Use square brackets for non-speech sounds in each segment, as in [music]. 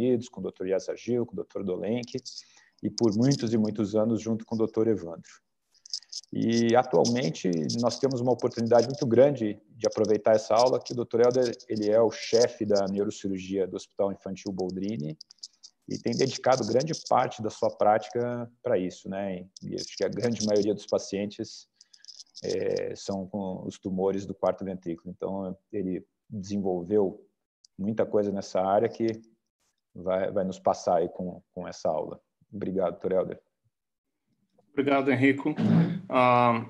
Unidos, com o Dr. Yasa Gil, com o Dr. Dolenque, e por muitos e muitos anos junto com o Dr. Evandro. E atualmente nós temos uma oportunidade muito grande de aproveitar essa aula que o Dr. Helder, ele é o chefe da neurocirurgia do Hospital Infantil Boldrini e tem dedicado grande parte da sua prática para isso, né? E acho que a grande maioria dos pacientes é, são com os tumores do quarto ventrículo. Então ele desenvolveu muita coisa nessa área que vai, vai nos passar aí com, com essa aula. Obrigado, Helder. Obrigado, Henrico. Ah,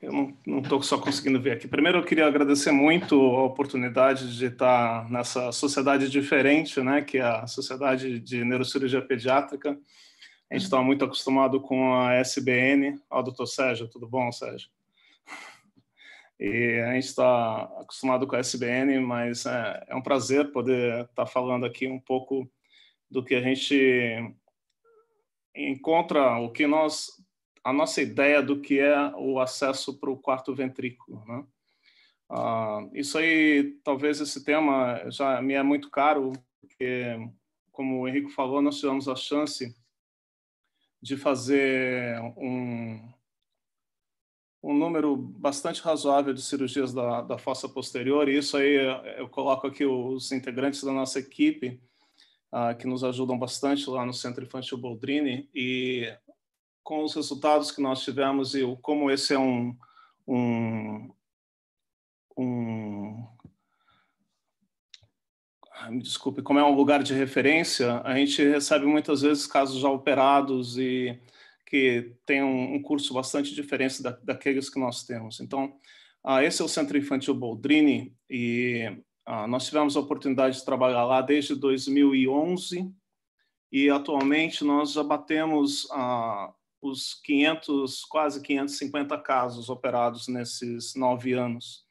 eu não estou só conseguindo ver aqui. Primeiro, eu queria agradecer muito a oportunidade de estar nessa sociedade diferente, né, que é a Sociedade de Neurocirurgia Pediátrica. A gente está muito acostumado com a SBN. Ó, oh, doutor Sérgio, tudo bom, Sérgio? E a gente está acostumado com a SBN, mas é, é um prazer poder estar tá falando aqui um pouco do que a gente encontra, o que nós, a nossa ideia do que é o acesso para o quarto ventrículo, né? Ah, isso aí, talvez esse tema já me é muito caro, porque, como o Henrique falou, nós tivemos a chance de fazer um, um número bastante razoável de cirurgias da, da fossa posterior, e isso aí eu coloco aqui os integrantes da nossa equipe uh, que nos ajudam bastante lá no Centro Infantil Boldrini e com os resultados que nós tivemos e como esse é um, um, um me desculpe, como é um lugar de referência, a gente recebe muitas vezes casos já operados e que tem um, um curso bastante diferente da, daqueles que nós temos. Então, ah, esse é o Centro Infantil Boldrini e ah, nós tivemos a oportunidade de trabalhar lá desde 2011 e atualmente nós já batemos ah, os 500, quase 550 casos operados nesses nove anos.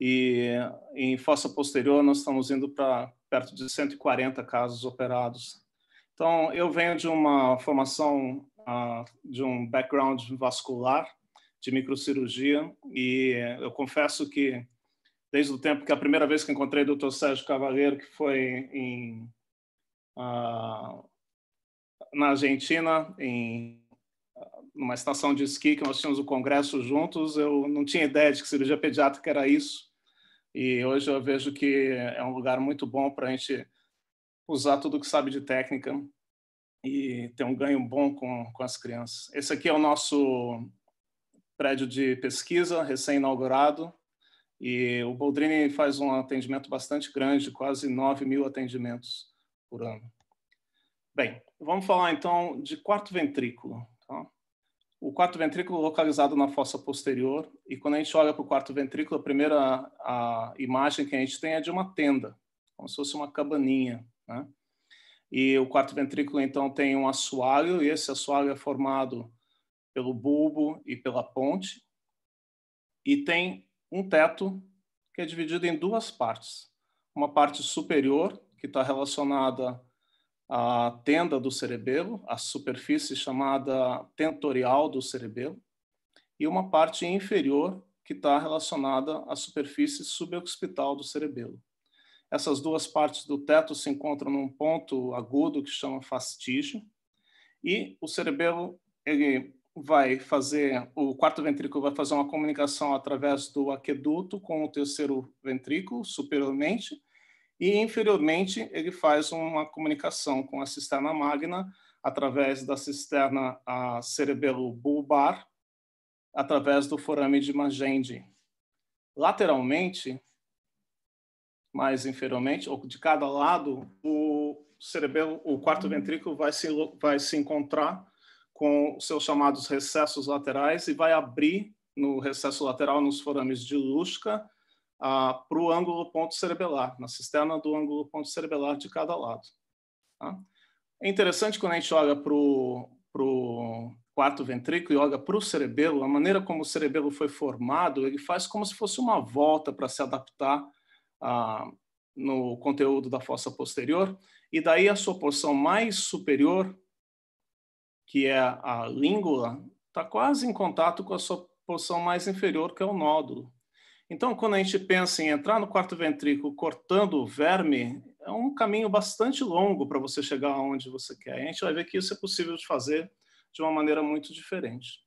E em fossa posterior nós estamos indo para perto de 140 casos operados. Então, eu venho de uma formação, ah, de um background vascular, de microcirurgia, e eu confesso que desde o tempo que a primeira vez que encontrei o Dr. Sérgio Cavaleiro, que foi em, uh, na Argentina, em numa estação de esqui que nós tínhamos o congresso juntos, eu não tinha ideia de que cirurgia pediátrica era isso. E hoje eu vejo que é um lugar muito bom para a gente usar tudo que sabe de técnica e ter um ganho bom com, com as crianças. Esse aqui é o nosso prédio de pesquisa recém-inaugurado. E o Boldrini faz um atendimento bastante grande, quase 9 mil atendimentos por ano. Bem, vamos falar então de quarto ventrículo. Tá? O quarto ventrículo localizado na fossa posterior, e quando a gente olha para o quarto ventrículo, a primeira a imagem que a gente tem é de uma tenda, como se fosse uma cabaninha. Né? E o quarto ventrículo então tem um assoalho, e esse assoalho é formado pelo bulbo e pela ponte, e tem um teto que é dividido em duas partes. Uma parte superior, que está relacionada à tenda do cerebelo, a superfície chamada tentorial do cerebelo, e uma parte inferior, que está relacionada à superfície suboccipital do cerebelo. Essas duas partes do teto se encontram num ponto agudo que chama fastígio, e o cerebelo ele vai fazer, o quarto ventrículo vai fazer uma comunicação através do aqueduto com o terceiro ventrículo, superiormente, e inferiormente ele faz uma comunicação com a cisterna magna através da cisterna cerebelo bulbar, através do forame de magendie Lateralmente, mais inferiormente, ou de cada lado, o cerebelo, o quarto ventrículo vai se, vai se encontrar com os seus chamados recessos laterais e vai abrir no recesso lateral, nos forames de Luschka, ah, para o ângulo ponto cerebelar, na cisterna do ângulo ponto cerebelar de cada lado. Tá? É interessante quando a gente olha para o quarto ventrículo e olha para o cerebelo, a maneira como o cerebelo foi formado, ele faz como se fosse uma volta para se adaptar ah, no conteúdo da fossa posterior, e daí a sua porção mais superior que é a língua, está quase em contato com a sua porção mais inferior, que é o nódulo. Então, quando a gente pensa em entrar no quarto ventrículo cortando o verme, é um caminho bastante longo para você chegar onde você quer. E a gente vai ver que isso é possível de fazer de uma maneira muito diferente.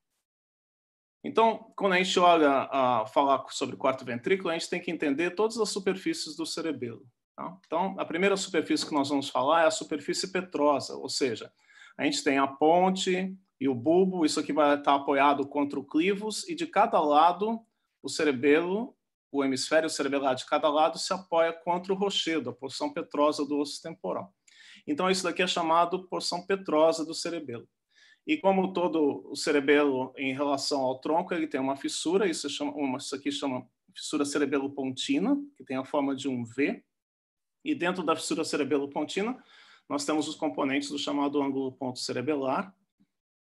Então, quando a gente olha a falar sobre quarto ventrículo, a gente tem que entender todas as superfícies do cerebelo. Tá? Então, a primeira superfície que nós vamos falar é a superfície petrosa, ou seja, a gente tem a ponte e o bulbo, isso aqui vai estar apoiado contra o clivus, e de cada lado, o cerebelo, o hemisfério cerebelar de cada lado se apoia contra o rochedo, a porção petrosa do osso temporal. Então, isso daqui é chamado porção petrosa do cerebelo. E como todo o cerebelo em relação ao tronco, ele tem uma fissura, isso, chama, uma, isso aqui chama fissura cerebelo-pontina, que tem a forma de um V. E dentro da fissura cerebelo-pontina, nós temos os componentes do chamado ângulo ponto cerebelar,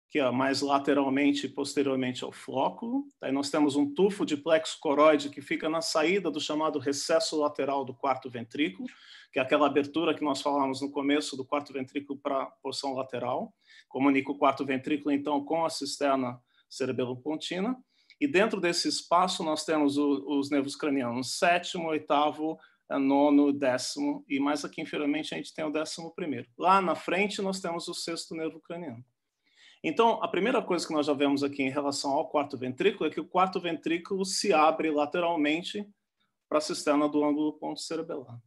que é mais lateralmente e posteriormente ao flóculo. Aí nós temos um tufo de plexo coroide que fica na saída do chamado recesso lateral do quarto ventrículo, que é aquela abertura que nós falamos no começo do quarto ventrículo para a porção lateral. Comunica o quarto ventrículo, então, com a cisterna cerebelopontina. E dentro desse espaço nós temos o, os nervos cranianos sétimo, oitavo é nono, décimo, e mais aqui inferiormente a gente tem o décimo primeiro. Lá na frente nós temos o sexto nervo craniano. Então, a primeira coisa que nós já vemos aqui em relação ao quarto ventrículo é que o quarto ventrículo se abre lateralmente para a cisterna do ângulo ponto cerebelar.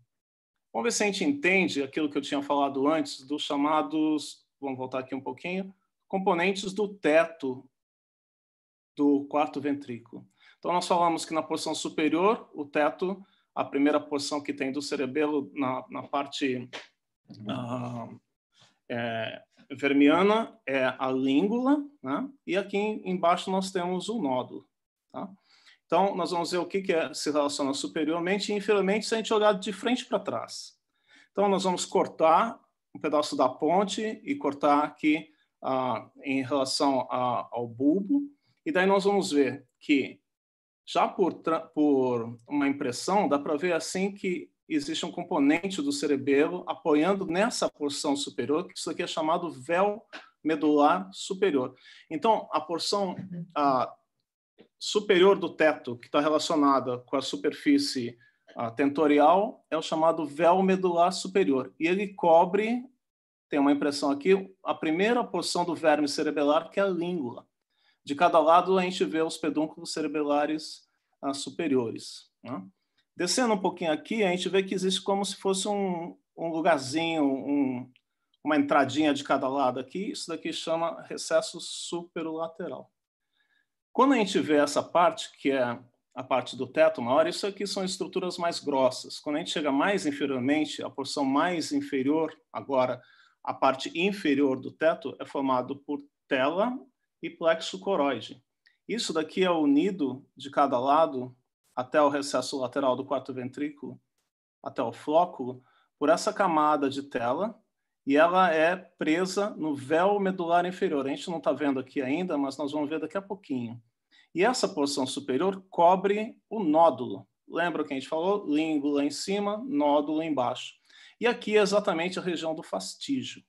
Vamos ver se a gente entende aquilo que eu tinha falado antes dos chamados, vamos voltar aqui um pouquinho, componentes do teto do quarto ventrículo. Então, nós falamos que na porção superior, o teto a primeira porção que tem do cerebelo na, na parte uh, é, vermiana é a língula, né? e aqui embaixo nós temos o nódulo. Tá? Então, nós vamos ver o que, que é, se relaciona superiormente e inferiormente se a gente olhar de frente para trás. Então, nós vamos cortar um pedaço da ponte e cortar aqui ah, em relação a, ao bulbo, e daí nós vamos ver que já por, por uma impressão, dá para ver assim que existe um componente do cerebelo apoiando nessa porção superior, que isso aqui é chamado véu medular superior. Então, a porção uhum. a, superior do teto, que está relacionada com a superfície a, tentorial, é o chamado véu medular superior. E ele cobre, tem uma impressão aqui, a primeira porção do verme cerebelar, que é a língua. De cada lado, a gente vê os pedúnculos cerebelares ah, superiores. Né? Descendo um pouquinho aqui, a gente vê que existe como se fosse um, um lugarzinho, um, uma entradinha de cada lado aqui. Isso daqui chama recesso superolateral. Quando a gente vê essa parte, que é a parte do teto maior, isso aqui são estruturas mais grossas. Quando a gente chega mais inferiormente, a porção mais inferior, agora a parte inferior do teto, é formada por tela e plexo coroide. Isso daqui é unido de cada lado até o recesso lateral do quarto ventrículo, até o flóculo, por essa camada de tela, e ela é presa no véu medular inferior. A gente não está vendo aqui ainda, mas nós vamos ver daqui a pouquinho. E essa porção superior cobre o nódulo. Lembra o que a gente falou? Língula em cima, nódulo embaixo. E aqui é exatamente a região do fastígio.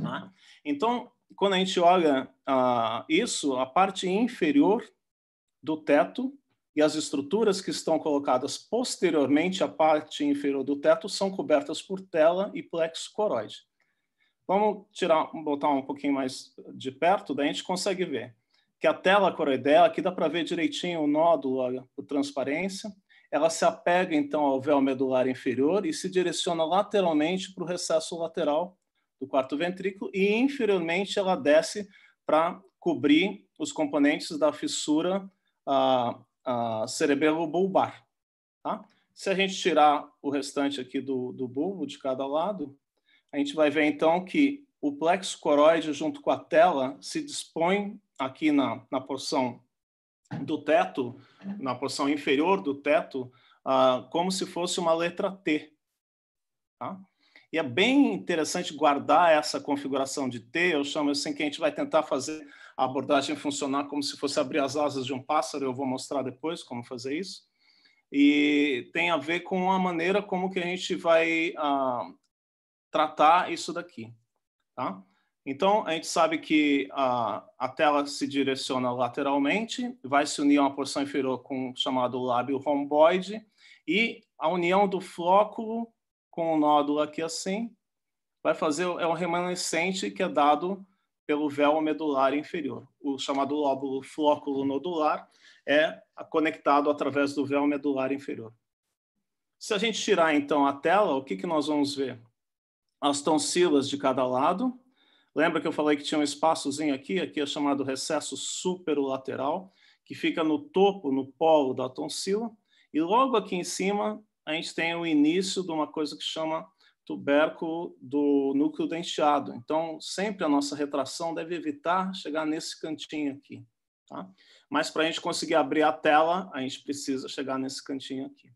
Tá? Então, quando a gente olha ah, isso, a parte inferior do teto e as estruturas que estão colocadas posteriormente à parte inferior do teto são cobertas por tela e plexo coroide. Vamos tirar, botar um pouquinho mais de perto, daí a gente consegue ver que a tela coroidela, aqui dá para ver direitinho o nódulo, olha, por transparência, ela se apega então ao véu medular inferior e se direciona lateralmente para o recesso lateral do quarto ventrículo e inferiormente ela desce para cobrir os componentes da fissura ah, cerebelo-bulbar. Tá? Se a gente tirar o restante aqui do, do bulbo de cada lado, a gente vai ver então que o plexo coroide junto com a tela se dispõe aqui na, na porção do teto, na porção inferior do teto, ah, como se fosse uma letra T. Tá? E é bem interessante guardar essa configuração de T, eu chamo assim que a gente vai tentar fazer a abordagem funcionar como se fosse abrir as asas de um pássaro, eu vou mostrar depois como fazer isso. E tem a ver com a maneira como que a gente vai ah, tratar isso daqui, tá? Então, a gente sabe que a, ah, a tela se direciona lateralmente, vai se unir a uma porção inferior com o chamado lábio romboide, e a união do flóculo com o um nódulo aqui assim, vai fazer é um remanescente que é dado pelo véu medular inferior. O chamado lóbulo flóculo nodular é conectado através do véu medular inferior. Se a gente tirar então a tela, o que, que nós vamos ver? As tonsilas de cada lado. Lembra que eu falei que tinha um espaçozinho aqui? Aqui é chamado recesso superolateral, que fica no topo, no polo da tonsila. E logo aqui em cima a gente tem o início de uma coisa que chama tubérculo do núcleo denteado. Então, sempre a nossa retração deve evitar chegar nesse cantinho aqui. Tá? Mas para a gente conseguir abrir a tela, a gente precisa chegar nesse cantinho aqui.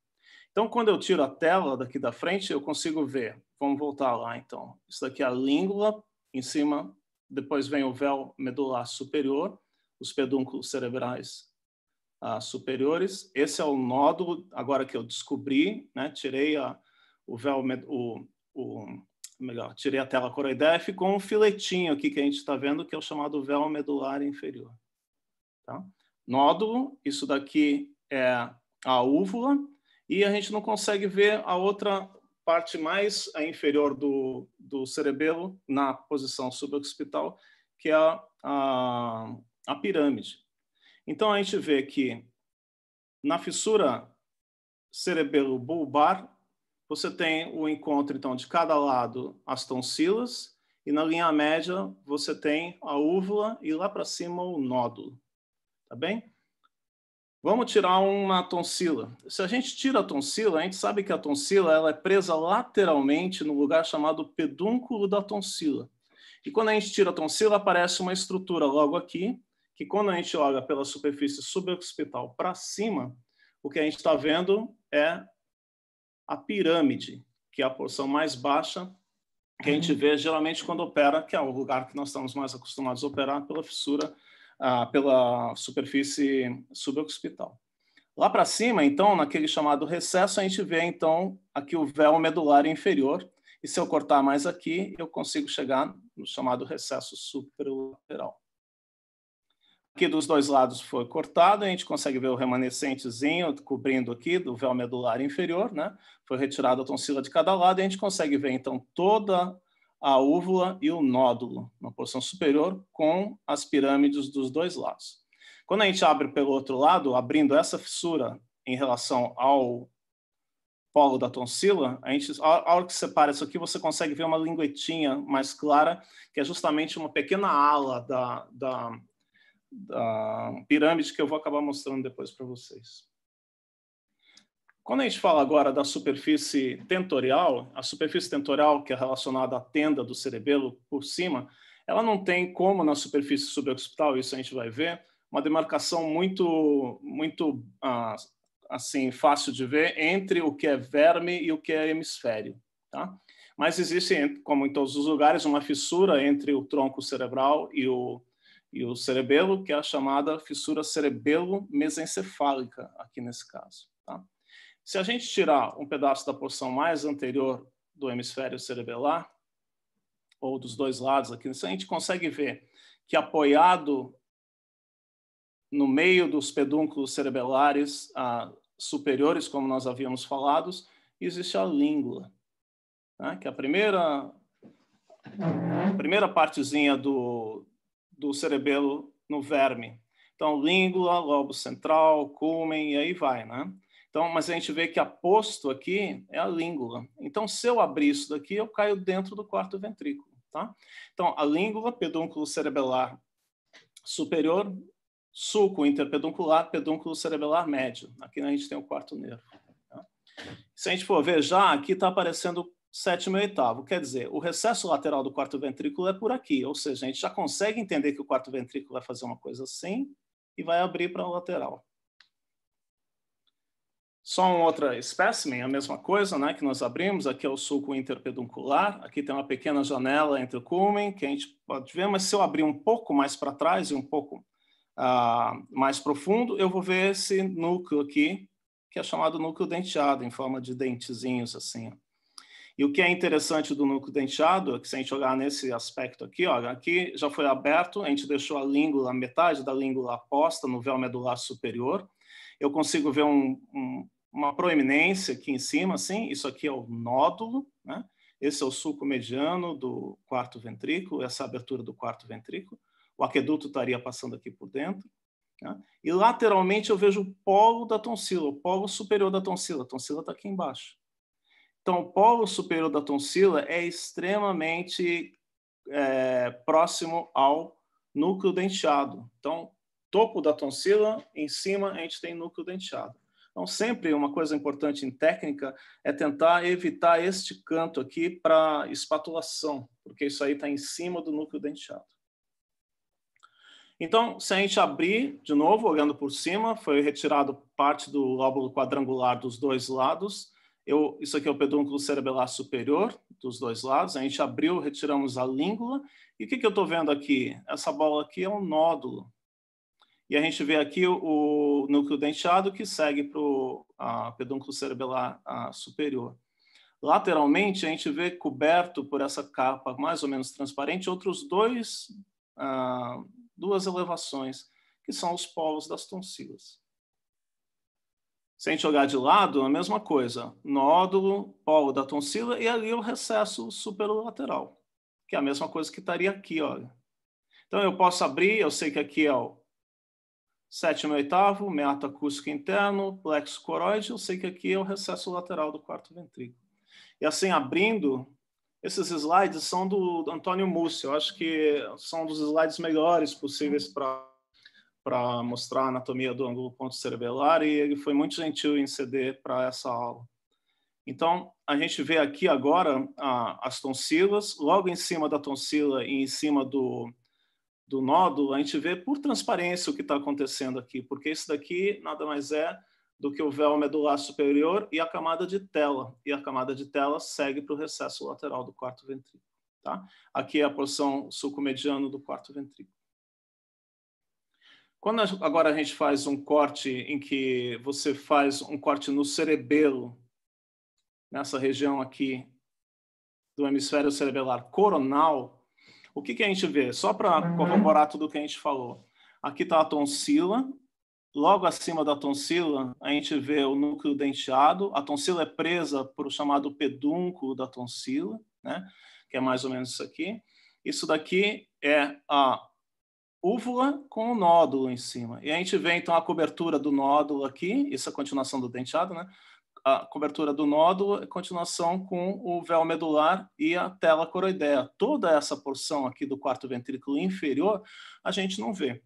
Então, quando eu tiro a tela daqui da frente, eu consigo ver. Vamos voltar lá, então. Isso daqui é a língua, em cima, depois vem o véu medular superior, os pedúnculos cerebrais uh, superiores. Esse é o nódulo, agora que eu descobri, né? tirei a, o véu, o, o, melhor, tirei a tela coroidea e ficou um filetinho aqui que a gente está vendo, que é o chamado véu medular inferior. Tá? Nódulo, isso daqui é a úvula, e a gente não consegue ver a outra parte mais inferior do, do cerebelo na posição suboccipital, que é a, a, a pirâmide. Então a gente vê que na fissura cerebelo-bulbar você tem o encontro então de cada lado as tonsilas e na linha média você tem a úvula e lá para cima o nódulo, tá bem? Vamos tirar uma tonsila. Se a gente tira a tonsila, a gente sabe que a tonsila ela é presa lateralmente no lugar chamado pedúnculo da tonsila. E quando a gente tira a tonsila, aparece uma estrutura logo aqui, que quando a gente olha pela superfície suboccipital para cima, o que a gente está vendo é a pirâmide, que é a porção mais baixa que a gente uhum. vê geralmente quando opera, que é o lugar que nós estamos mais acostumados a operar pela fissura, ah, pela superfície suboccipital. Lá para cima, então, naquele chamado recesso, a gente vê, então, aqui o véu medular inferior, e se eu cortar mais aqui, eu consigo chegar no chamado recesso superlateral. Aqui dos dois lados foi cortado, a gente consegue ver o remanescentezinho cobrindo aqui do véu medular inferior, né? Foi retirada a tonsila de cada lado e a gente consegue ver então toda a úvula e o nódulo na porção superior com as pirâmides dos dois lados. Quando a gente abre pelo outro lado, abrindo essa fissura em relação ao polo da tonsila, a gente, a hora que separa isso aqui, você consegue ver uma linguetinha mais clara, que é justamente uma pequena ala da, da da pirâmide que eu vou acabar mostrando depois para vocês. Quando a gente fala agora da superfície tentorial, a superfície tentorial, que é relacionada à tenda do cerebelo por cima, ela não tem como na superfície suboccipital, isso a gente vai ver, uma demarcação muito, muito ah, assim fácil de ver entre o que é verme e o que é hemisfério, tá? Mas existe, como em todos os lugares, uma fissura entre o tronco cerebral e o e o cerebelo, que é a chamada fissura cerebelo-mesencefálica, aqui nesse caso. Tá? Se a gente tirar um pedaço da porção mais anterior do hemisfério cerebelar, ou dos dois lados aqui, a gente consegue ver que apoiado no meio dos pedúnculos cerebelares ah, superiores, como nós havíamos falado, existe a língua, né? que é a primeira, a primeira partezinha do, do cerebelo no verme. Então, língua, lobo central, cúmen, e aí vai, né? Então, mas a gente vê que aposto aqui é a língua. Então, se eu abrir isso daqui, eu caio dentro do quarto ventrículo, tá? Então, a língua, pedúnculo cerebelar superior, sulco interpeduncular, pedúnculo cerebelar médio. Aqui a gente tem o quarto nervo. Tá? Se a gente for ver já, aqui está aparecendo sétimo e oitavo. Quer dizer, o recesso lateral do quarto ventrículo é por aqui, ou seja, a gente já consegue entender que o quarto ventrículo vai é fazer uma coisa assim e vai abrir para o lateral. Só um outro espécime, a mesma coisa, né, que nós abrimos, aqui é o sulco interpeduncular, aqui tem uma pequena janela entre o cumen, que a gente pode ver, mas se eu abrir um pouco mais para trás e um pouco uh, mais profundo, eu vou ver esse núcleo aqui, que é chamado núcleo denteado, em forma de dentezinhos, assim. E o que é interessante do núcleo denteado, que se a gente olhar nesse aspecto aqui, aqui já foi aberto, a gente deixou a língula, metade da língula aposta no véu medular superior. Eu consigo ver um, um, uma proeminência aqui em cima, assim, isso aqui é o nódulo, né? Esse é o sulco mediano do quarto ventrículo, essa é abertura do quarto ventrículo. O aqueduto estaria passando aqui por dentro. Né? E lateralmente eu vejo o polo da tonsila, o polo superior da tonsila. A tonsila está aqui embaixo. Então, o polo superior da tonsila é extremamente é, próximo ao núcleo denteado. Então, topo da tonsila, em cima a gente tem núcleo denteado. Então, sempre uma coisa importante em técnica é tentar evitar este canto aqui para espatulação, porque isso aí está em cima do núcleo denteado. Então, se a gente abrir de novo, olhando por cima, foi retirado parte do lóbulo quadrangular dos dois lados, eu, isso aqui é o pedúnculo cerebelar superior, dos dois lados. A gente abriu, retiramos a língua. E o que, que eu estou vendo aqui? Essa bola aqui é um nódulo. E a gente vê aqui o, o núcleo denteado que segue para o pedúnculo cerebelar a, superior. Lateralmente, a gente vê coberto por essa capa mais ou menos transparente outros dois, a, ah, duas elevações, que são os polos das tonsilas. Se a gente olhar de lado, a mesma coisa. Nódulo, polo da tonsila e ali o recesso superlateral, que é a mesma coisa que estaria aqui, olha. Então eu posso abrir, eu sei que aqui é o sétimo e oitavo, meato acústico interno, plexo coroide, eu sei que aqui é o recesso lateral do quarto ventrículo. E assim, abrindo, esses slides são do Antônio Mussi, eu acho que são dos slides melhores possíveis para para mostrar a anatomia do ângulo ponto cerebelar e ele foi muito gentil em ceder para essa aula. Então, a gente vê aqui agora as tonsilas, logo em cima da tonsila e em cima do, do nódulo, a gente vê por transparência o que está acontecendo aqui, porque isso daqui nada mais é do que o véu medular superior e a camada de tela, e a camada de tela segue para o recesso lateral do quarto ventrículo. Tá? Aqui é a porção sulco-mediano do quarto ventrículo. Quando agora a gente faz um corte em que você faz um corte no cerebelo, nessa região aqui do hemisfério cerebelar coronal, o que, que a gente vê? Só para uhum. corroborar tudo que a gente falou. Aqui está a tonsila, logo acima da tonsila, a gente vê o núcleo denteado. A tonsila é presa por o chamado pedúnculo da tonsila, né? que é mais ou menos isso aqui. Isso daqui é a úvula com um nódulo em cima. E a gente vê então a cobertura do nódulo aqui, isso é a continuação do denteado, né? A cobertura do nódulo é continuação com o véu medular e a tela coroidea. Toda essa porção aqui do quarto ventrículo inferior a gente não vê.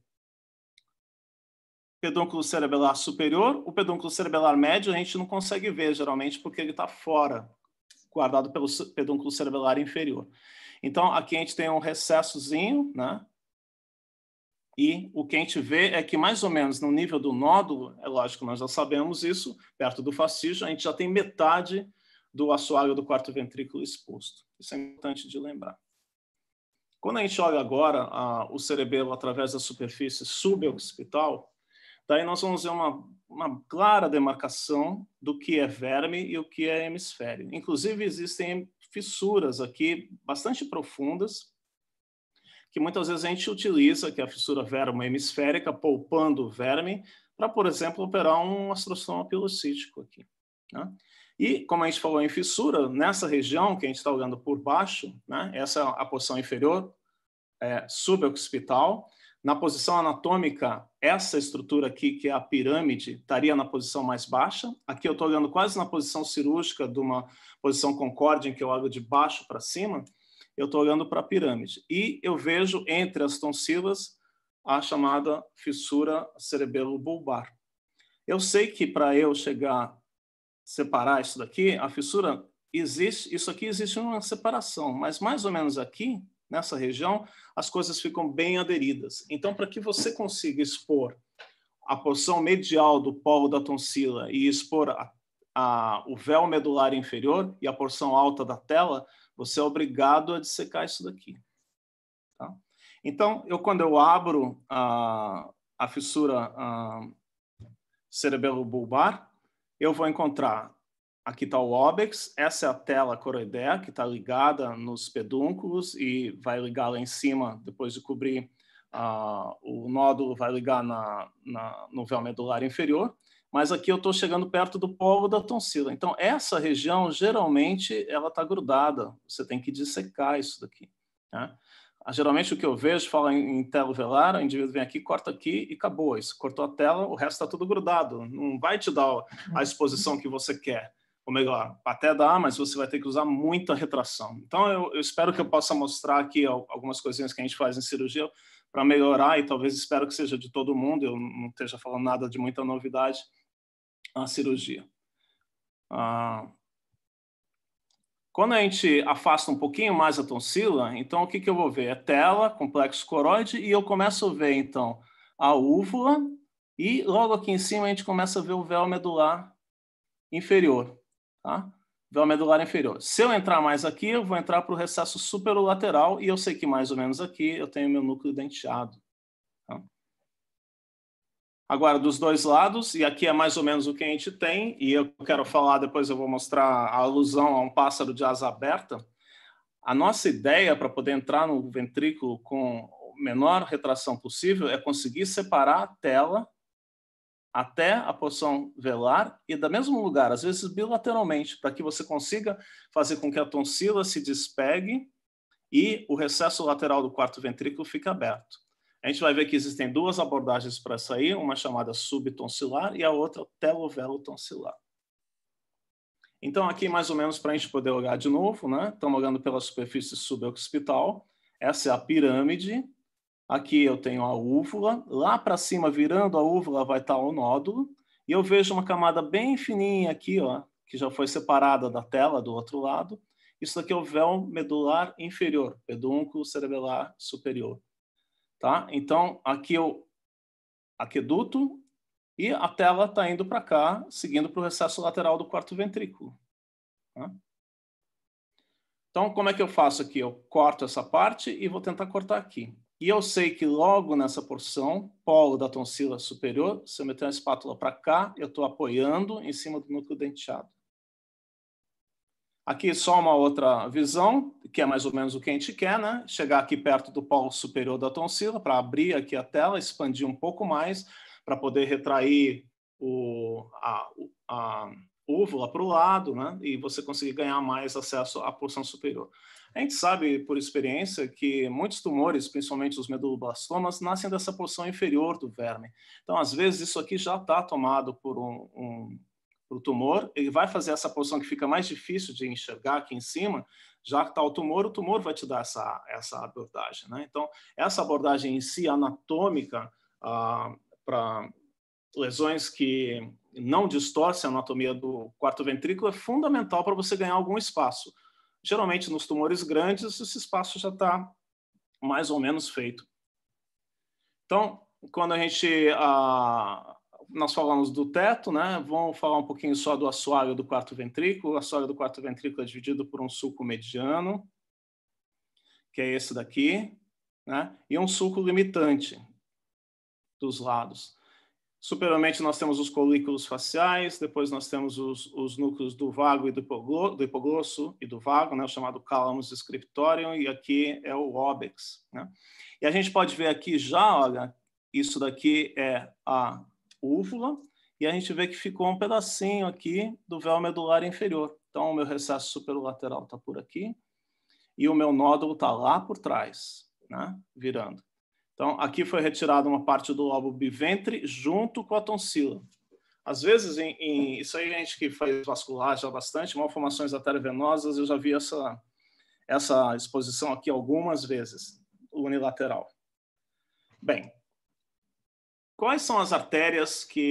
Pedúnculo cerebelar superior, o pedúnculo cerebelar médio a gente não consegue ver geralmente porque ele está fora, guardado pelo pedúnculo cerebelar inferior. Então, aqui a gente tem um recessozinho, né? E o que a gente vê é que, mais ou menos no nível do nódulo, é lógico, nós já sabemos isso, perto do fascígio, a gente já tem metade do assoalho do quarto ventrículo exposto. Isso é importante de lembrar. Quando a gente olha agora a, o cerebelo através da superfície suboccipital, daí nós vamos ver uma, uma clara demarcação do que é verme e o que é hemisfério. Inclusive, existem fissuras aqui bastante profundas, que muitas vezes a gente utiliza, que é a fissura verma hemisférica, poupando o verme, para, por exemplo, operar um astrostoma pilocítico aqui. Né? E, como a gente falou em fissura, nessa região que a gente está olhando por baixo, né, essa é a posição inferior, é, suboccipital, na posição anatômica, essa estrutura aqui, que é a pirâmide, estaria na posição mais baixa. Aqui eu estou olhando quase na posição cirúrgica de uma posição concórdia, em que eu olho de baixo para cima eu estou olhando para a pirâmide. E eu vejo entre as tonsilas a chamada fissura cerebelo-bulbar. Eu sei que para eu chegar, separar isso daqui, a fissura existe, isso aqui existe uma separação, mas mais ou menos aqui, nessa região, as coisas ficam bem aderidas. Então, para que você consiga expor a porção medial do polo da tonsila e expor a, a, o véu medular inferior e a porção alta da tela, você é obrigado a dissecar isso daqui. Tá? Então, eu quando eu abro a, a fissura a, cerebelo-bulbar, eu vou encontrar aqui está o óbex, essa é a tela coroidea que está ligada nos pedúnculos e vai ligar lá em cima, depois de cobrir uh, o nódulo, vai ligar na, na, no véu medular inferior mas aqui eu estou chegando perto do polo da tonsila. Então, essa região, geralmente, ela está grudada, você tem que dissecar isso daqui. Né? Geralmente, o que eu vejo, fala em, telovelar, velar, o indivíduo vem aqui, corta aqui e acabou. Isso, cortou a tela, o resto está tudo grudado, não vai te dar a uhum. exposição que você quer. Ou melhor, até dá, mas você vai ter que usar muita retração. Então, eu, eu espero que eu possa mostrar aqui algumas coisinhas que a gente faz em cirurgia para melhorar e talvez espero que seja de todo mundo, eu não esteja falando nada de muita novidade, a cirurgia. Ah, quando a gente afasta um pouquinho mais a tonsila, então o que, que eu vou ver? É tela, complexo coroide, e eu começo a ver, então, a úvula, e logo aqui em cima a gente começa a ver o véu medular inferior, tá? Véu medular inferior. Se eu entrar mais aqui, eu vou entrar para o recesso superolateral, e eu sei que mais ou menos aqui eu tenho meu núcleo denteado. Agora, dos dois lados, e aqui é mais ou menos o que a gente tem, e eu quero falar, depois eu vou mostrar a alusão a um pássaro de asa aberta. A nossa ideia para poder entrar no ventrículo com menor retração possível é conseguir separar a tela até a porção velar e da mesmo lugar, às vezes bilateralmente, para que você consiga fazer com que a tonsila se despegue e o recesso lateral do quarto ventrículo fique aberto. A gente vai ver que existem duas abordagens para sair, uma chamada subtonsilar e a outra telovelotonsilar. Então, aqui mais ou menos para a gente poder olhar de novo, né? Estamos olhando pela superfície suboccipital. Essa é a pirâmide. Aqui eu tenho a úvula. Lá para cima, virando a úvula, vai estar tá o nódulo. E eu vejo uma camada bem fininha aqui, ó, que já foi separada da tela do outro lado. Isso aqui é o véu medular inferior, pedúnculo cerebelar superior. Tá? Então, aqui eu aqueduto e a tela está indo para cá, seguindo para o recesso lateral do quarto ventrículo. Tá? Então, como é que eu faço aqui? Eu corto essa parte e vou tentar cortar aqui. E eu sei que logo nessa porção, polo da tonsila superior, se eu meter uma espátula para cá, eu estou apoiando em cima do núcleo denteado. Aqui só uma outra visão, que é mais ou menos o que a gente quer, né? Chegar aqui perto do polo superior da tonsila para abrir aqui a tela, expandir um pouco mais para poder retrair o, a, a úvula para o lado, né? E você conseguir ganhar mais acesso à porção superior. A gente sabe por experiência que muitos tumores, principalmente os meduloblastomas, nascem dessa porção inferior do verme. Então, às vezes, isso aqui já está tomado por um, um para o tumor, ele vai fazer essa porção que fica mais difícil de enxergar aqui em cima, já que está o tumor, o tumor vai te dar essa, essa abordagem. Né? Então, essa abordagem em si, anatômica, ah, para lesões que não distorcem a anatomia do quarto ventrículo, é fundamental para você ganhar algum espaço. Geralmente, nos tumores grandes, esse espaço já está mais ou menos feito. Então, quando a gente ah, nós falamos do teto, né? Vamos falar um pouquinho só do assoalho do quarto ventrículo. O assoalho do quarto ventrículo é dividido por um sulco mediano, que é esse daqui, né? E um sulco limitante dos lados. Superiormente, nós temos os colículos faciais, depois nós temos os, os núcleos do vago e do, hipoglo, do hipoglosso e do vago, né, o chamado calamus scriptorium, e aqui é o óbex. Né? E a gente pode ver aqui já, olha, isso daqui é a úvula, e a gente vê que ficou um pedacinho aqui do véu medular inferior. Então, o meu recesso superlateral está por aqui e o meu nódulo está lá por trás, né? virando. Então, aqui foi retirada uma parte do lobo biventre junto com a tonsila. Às vezes, em, em isso aí, a gente que faz vascular já bastante, malformações arteriovenosas, eu já vi essa, essa exposição aqui algumas vezes, unilateral. Bem, Quais são as artérias que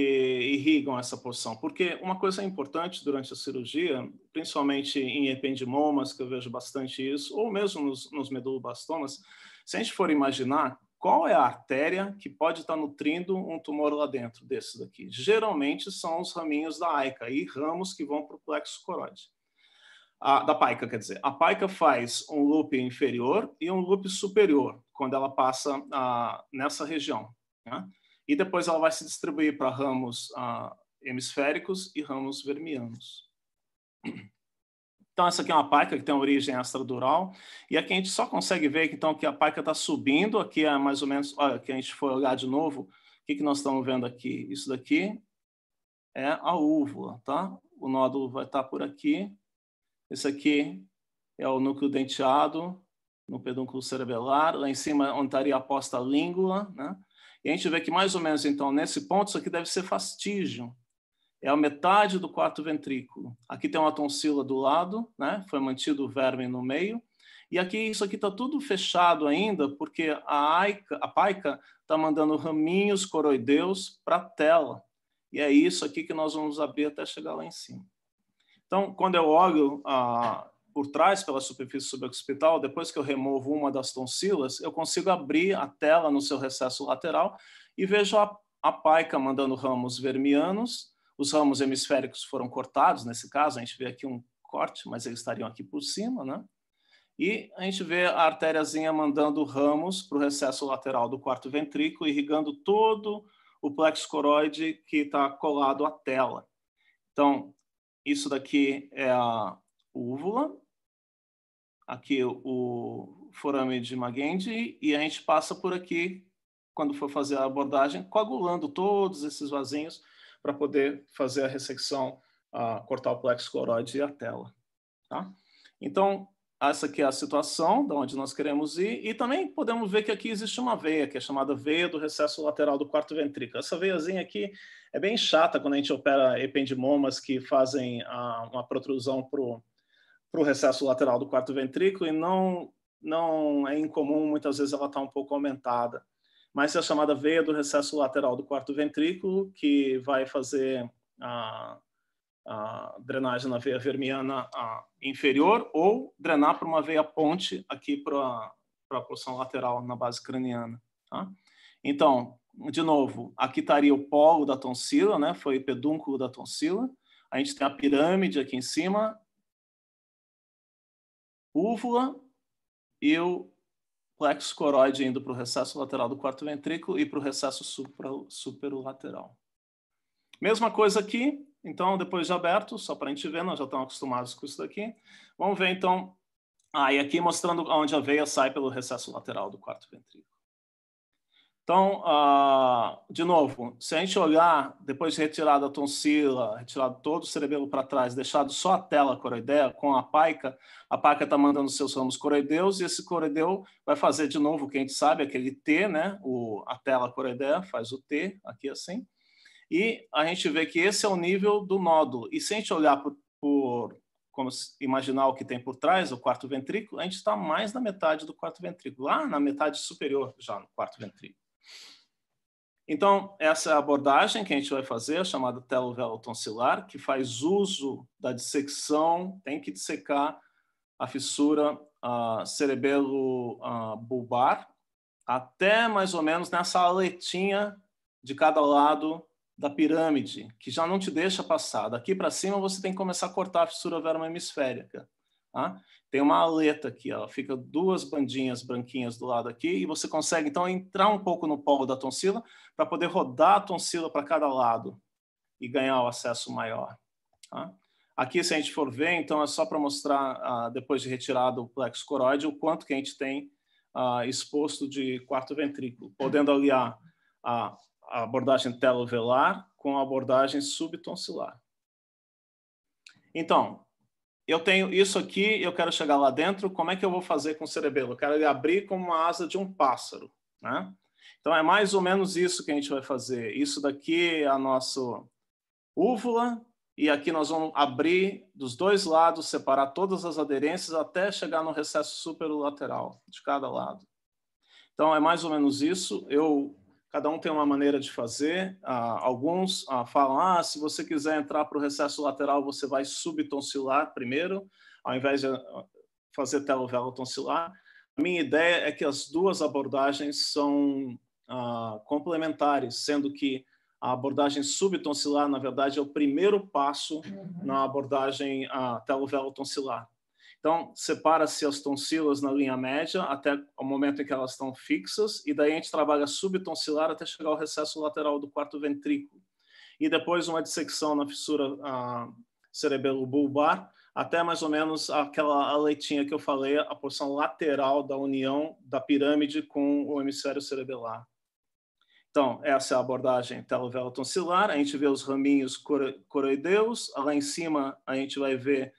irrigam essa porção? Porque uma coisa importante durante a cirurgia, principalmente em ependimomas, que eu vejo bastante isso, ou mesmo nos, nos medulobastomas, se a gente for imaginar qual é a artéria que pode estar nutrindo um tumor lá dentro desse daqui. Geralmente são os raminhos da AICA e ramos que vão para o plexo coroide. A, da paica, quer dizer. A paica faz um loop inferior e um loop superior, quando ela passa a, ah, nessa região. Né? e depois ela vai se distribuir para ramos ah, hemisféricos e ramos vermianos. Então, essa aqui é uma paica que tem origem extradural, e aqui a gente só consegue ver que, então, que a paica está subindo, aqui é mais ou menos, olha, que a gente foi olhar de novo, o que, que nós estamos vendo aqui? Isso daqui é a úvula, tá? O nódulo vai estar tá por aqui, esse aqui é o núcleo denteado, no pedúnculo cerebelar, lá em cima onde estaria a aposta língua, né? E a gente vê que mais ou menos, então, nesse ponto, isso aqui deve ser fastígio. É a metade do quarto ventrículo. Aqui tem uma tonsila do lado, né? foi mantido o verme no meio. E aqui isso aqui está tudo fechado ainda, porque a, aica, a paica está mandando raminhos coroideus para a tela. E é isso aqui que nós vamos abrir até chegar lá em cima. Então, quando eu olho ah, por trás pela superfície suboccipital, depois que eu removo uma das tonsilas, eu consigo abrir a tela no seu recesso lateral e vejo a, a paica mandando ramos vermianos. Os ramos hemisféricos foram cortados, nesse caso, a gente vê aqui um corte, mas eles estariam aqui por cima, né? E a gente vê a artériazinha mandando ramos para o recesso lateral do quarto ventrículo, irrigando todo o plexo coroide que está colado à tela. Então, isso daqui é a úvula, aqui o forame de Magendie e a gente passa por aqui, quando for fazer a abordagem, coagulando todos esses vasinhos para poder fazer a ressecção, a cortar o plexo coroide e a tela. Tá? Então, essa aqui é a situação de onde nós queremos ir e também podemos ver que aqui existe uma veia, que é chamada veia do recesso lateral do quarto ventrículo. Essa veiazinha aqui é bem chata quando a gente opera ependimomas que fazem ah, uma protrusão para o para o recesso lateral do quarto ventrículo e não, não é incomum, muitas vezes ela está um pouco aumentada. Mas é a chamada veia do recesso lateral do quarto ventrículo, que vai fazer a, a drenagem na veia vermiana inferior ou drenar para uma veia ponte aqui para a porção lateral na base craniana. Tá? Então, de novo, aqui estaria o polo da tonsila, né? foi o pedúnculo da tonsila. A gente tem a pirâmide aqui em cima, úvula e o plexo coroide indo para o recesso lateral do quarto ventrículo e para o recesso superolateral. Mesma coisa aqui, então, depois de aberto, só para a gente ver, nós já estamos acostumados com isso daqui. Vamos ver, então, aí ah, aqui mostrando onde a veia sai pelo recesso lateral do quarto ventrículo. Então, ah, de novo, se a gente olhar, depois de retirada a tonsila, retirado todo o cerebelo para trás, deixado só a tela coroidea com a paica, a paica está mandando seus ramos coroideus e esse coroideu vai fazer de novo o que a gente sabe, aquele T, né? O, a tela coroidea faz o T, aqui assim. E a gente vê que esse é o nível do nódulo. E se a gente olhar por, por como imaginar o que tem por trás, o quarto ventrículo, a gente está mais na metade do quarto ventrículo, lá na metade superior já no quarto ventrículo. Então, essa é a abordagem que a gente vai fazer, chamada telovelo tonsilar, que faz uso da dissecção, tem que dissecar a fissura uh, ah, cerebelo uh, bulbar até mais ou menos nessa aletinha de cada lado da pirâmide, que já não te deixa passar. Daqui para cima você tem que começar a cortar a fissura hemisférica. Tá? Tem uma aleta aqui, ó, fica duas bandinhas branquinhas do lado aqui, e você consegue então entrar um pouco no polo da tonsila para poder rodar a tonsila para cada lado e ganhar o acesso maior. Tá? Aqui, se a gente for ver, então é só para mostrar, uh, depois de retirado o plexo coroide, o quanto que a gente tem uh, exposto de quarto ventrículo, podendo aliar a, a abordagem telovelar com a abordagem subtonsilar. Então, eu tenho isso aqui, eu quero chegar lá dentro, como é que eu vou fazer com o cerebelo? Eu quero ele abrir como uma asa de um pássaro, né? Então é mais ou menos isso que a gente vai fazer. Isso daqui é a nossa úvula e aqui nós vamos abrir dos dois lados, separar todas as aderências até chegar no recesso lateral de cada lado. Então é mais ou menos isso. Eu cada um tem uma maneira de fazer. Ah, alguns ah, falam: ah, se você quiser entrar para o recesso lateral, você vai subtonsilar primeiro, ao invés de ah, fazer telovelotonsilar. A minha ideia é que as duas abordagens são ah, complementares, sendo que a abordagem subtonsilar, na verdade, é o primeiro passo uhum. na abordagem ah, telovelotonsilar. Então, separa-se as tonsilas na linha média até o momento em que elas estão fixas, e daí a gente trabalha subtonsilar até chegar ao recesso lateral do quarto ventrículo. E depois uma dissecção na fissura ah, cerebelo-bulbar, até mais ou menos aquela aletinha que eu falei, a porção lateral da união da pirâmide com o hemisfério cerebelar. Então, essa é a abordagem telovelo-tonsilar. A gente vê os raminhos coroideus. Lá em cima, a gente vai ver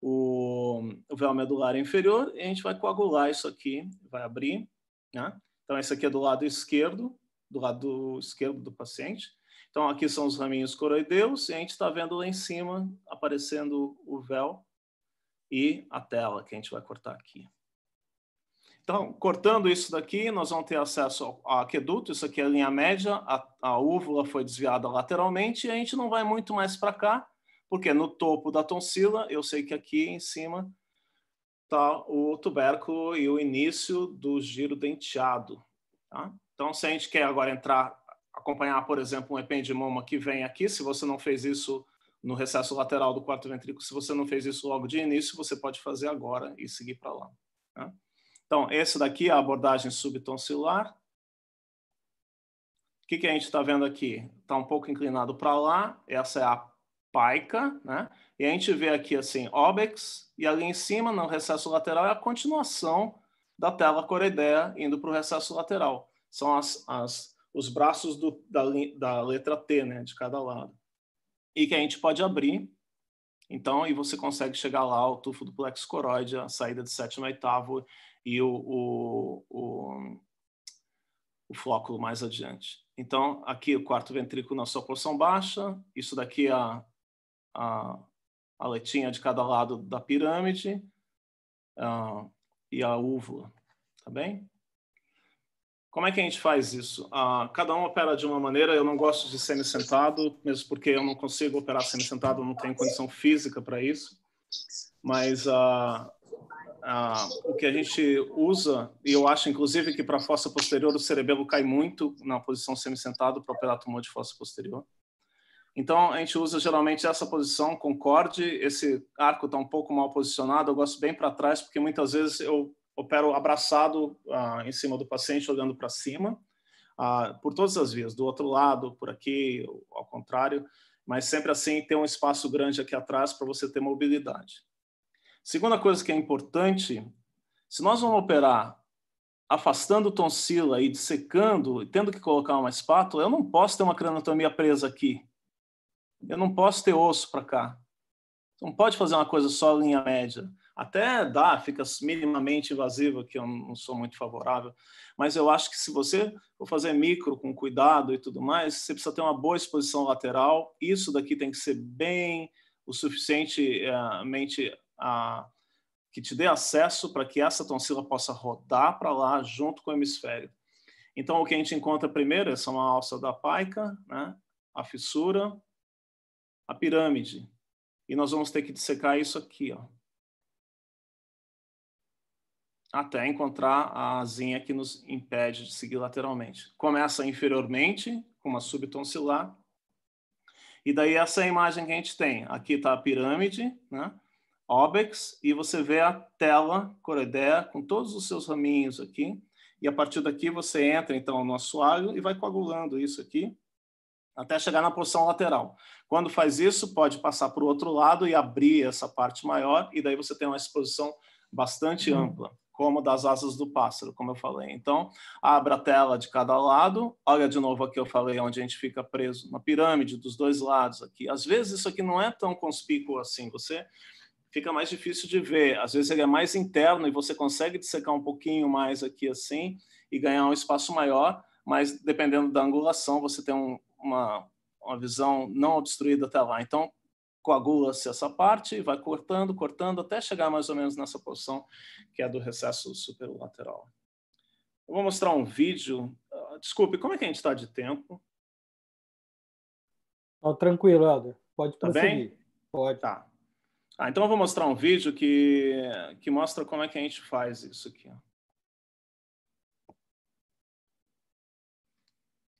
o, o véu medular inferior e a gente vai coagular isso aqui, vai abrir. Né? Então, esse aqui é do lado esquerdo, do lado esquerdo do paciente. Então, aqui são os raminhos coroideus e a gente está vendo lá em cima aparecendo o véu e a tela que a gente vai cortar aqui. Então, cortando isso daqui, nós vamos ter acesso ao aqueduto, isso aqui é a linha média, a, a úvula foi desviada lateralmente e a gente não vai muito mais para cá, porque no topo da tonsila, eu sei que aqui em cima está o tubérculo e o início do giro denteado. Tá? Então, se a gente quer agora entrar, acompanhar, por exemplo, um ependimoma que vem aqui, se você não fez isso no recesso lateral do quarto ventrículo, se você não fez isso logo de início, você pode fazer agora e seguir para lá. Tá? Então, esse daqui é a abordagem subtonsilar. O que, que a gente está vendo aqui? Está um pouco inclinado para lá, essa é a paica, né? E a gente vê aqui assim, Obex, e ali em cima, no recesso lateral, é a continuação da tela coroideia indo para o recesso lateral. São as, as, os braços do, da, da letra T, né, de cada lado. E que a gente pode abrir, então, e você consegue chegar lá o tufo do plexo coroide, a saída de sétimo e oitavo e o, o, o, o flóculo mais adiante. Então, aqui o quarto ventrículo na sua porção baixa, isso daqui é a a, a de cada lado da pirâmide uh, e a úvula, tá bem? Como é que a gente faz isso? Uh, cada um opera de uma maneira, eu não gosto de semi-sentado, mesmo porque eu não consigo operar semi-sentado, não tenho condição física para isso, mas uh, o que a gente usa, e eu acho inclusive que para a fossa posterior o cerebelo cai muito na posição semi-sentado para operar tumor de fossa posterior, então, a gente usa geralmente essa posição, concorde, esse arco está um pouco mal posicionado, eu gosto bem para trás, porque muitas vezes eu opero abraçado uh, em cima do paciente, olhando para cima, uh, por todas as vias, do outro lado, por aqui, ao contrário, mas sempre assim ter um espaço grande aqui atrás para você ter mobilidade. Segunda coisa que é importante, se nós vamos operar afastando tonsila e dissecando, e tendo que colocar uma espátula, eu não posso ter uma craniotomia presa aqui, eu não posso ter osso para cá. Não pode fazer uma coisa só linha média. Até dá, fica minimamente invasiva, que eu não sou muito favorável. Mas eu acho que se você for fazer micro com cuidado e tudo mais, você precisa ter uma boa exposição lateral. Isso daqui tem que ser bem o suficientemente eh, a, que te dê acesso para que essa tonsila possa rodar para lá junto com o hemisfério. Então, o que a gente encontra primeiro, essa é uma alça da paica, né? a fissura, a pirâmide. E nós vamos ter que dissecar isso aqui, ó. Até encontrar a asinha que nos impede de seguir lateralmente. Começa inferiormente, com uma subtonsilar. E daí essa é a imagem que a gente tem. Aqui está a pirâmide, né? Obex, e você vê a tela coroidea com todos os seus raminhos aqui. E a partir daqui você entra, então, no assoalho e vai coagulando isso aqui até chegar na posição lateral. Quando faz isso, pode passar para o outro lado e abrir essa parte maior, e daí você tem uma exposição bastante uhum. ampla, como das asas do pássaro, como eu falei. Então, abra a tela de cada lado, olha de novo aqui, eu falei onde a gente fica preso, uma pirâmide dos dois lados aqui. Às vezes isso aqui não é tão conspícuo assim, você fica mais difícil de ver. Às vezes ele é mais interno e você consegue dissecar um pouquinho mais aqui assim e ganhar um espaço maior, mas dependendo da angulação, você tem um, uma, uma visão não obstruída até lá. Então, coagula-se essa parte e vai cortando, cortando, até chegar mais ou menos nessa posição que é do recesso superlateral. Eu vou mostrar um vídeo. Ah, desculpe, como é que a gente está de tempo? Oh, tranquilo, Helder. Pode tá prosseguir. Bem? Pode. Tá. Ah, então eu vou mostrar um vídeo que, que mostra como é que a gente faz isso aqui. Ó.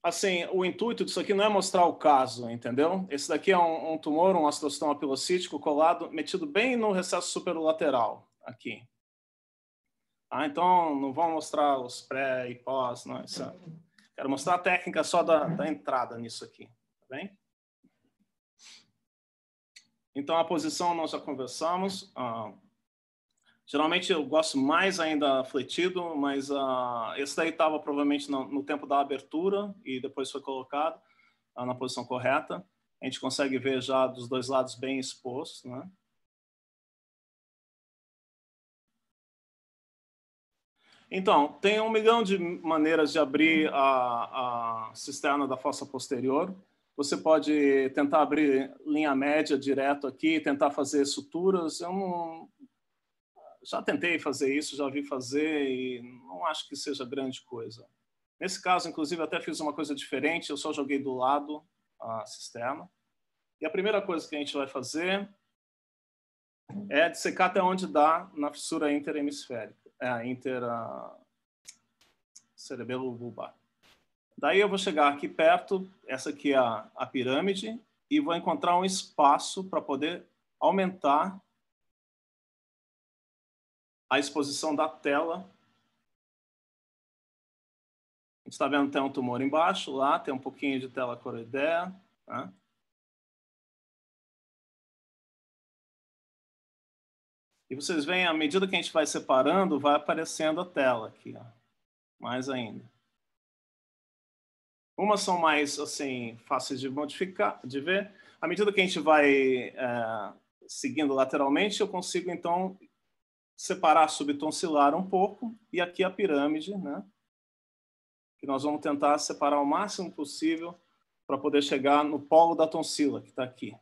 assim, o intuito disso aqui não é mostrar o caso, entendeu? Esse daqui é um, um tumor, um astrocitoma pilocítico colado, metido bem no recesso superlateral, aqui. Ah, então não vão mostrar os pré e pós, não, isso é... Quero mostrar a técnica só da, da entrada nisso aqui, tá bem? Então, a posição nós já conversamos. Ah, Geralmente eu gosto mais ainda fletido, mas uh, esse daí estava provavelmente no, no, tempo da abertura e depois foi colocado uh, na posição correta. A gente consegue ver já dos dois lados bem exposto, né? Então, tem um milhão de maneiras de abrir a, a, cisterna da fossa posterior. Você pode tentar abrir linha média direto aqui, tentar fazer suturas. Eu não, já tentei fazer isso, já vi fazer e não acho que seja grande coisa. Nesse caso, inclusive, até fiz uma coisa diferente, eu só joguei do lado a cisterna. E a primeira coisa que a gente vai fazer é dissecar até onde dá na fissura interhemisférica, é, inter, cerebelo vulvar. Daí eu vou chegar aqui perto, essa aqui é a, a pirâmide, e vou encontrar um espaço para poder aumentar a exposição da tela. A gente está vendo que tem um tumor embaixo lá, tem um pouquinho de tela coroidea. Né? E vocês veem, à medida que a gente vai separando, vai aparecendo a tela aqui, ó. mais ainda. Umas são mais assim fáceis de modificar, de ver. À medida que a gente vai é, seguindo lateralmente, eu consigo então separar subtonsilar um pouco, e aqui a pirâmide, né? que nós vamos tentar separar o máximo possível para poder chegar no polo da tonsila, que está aqui.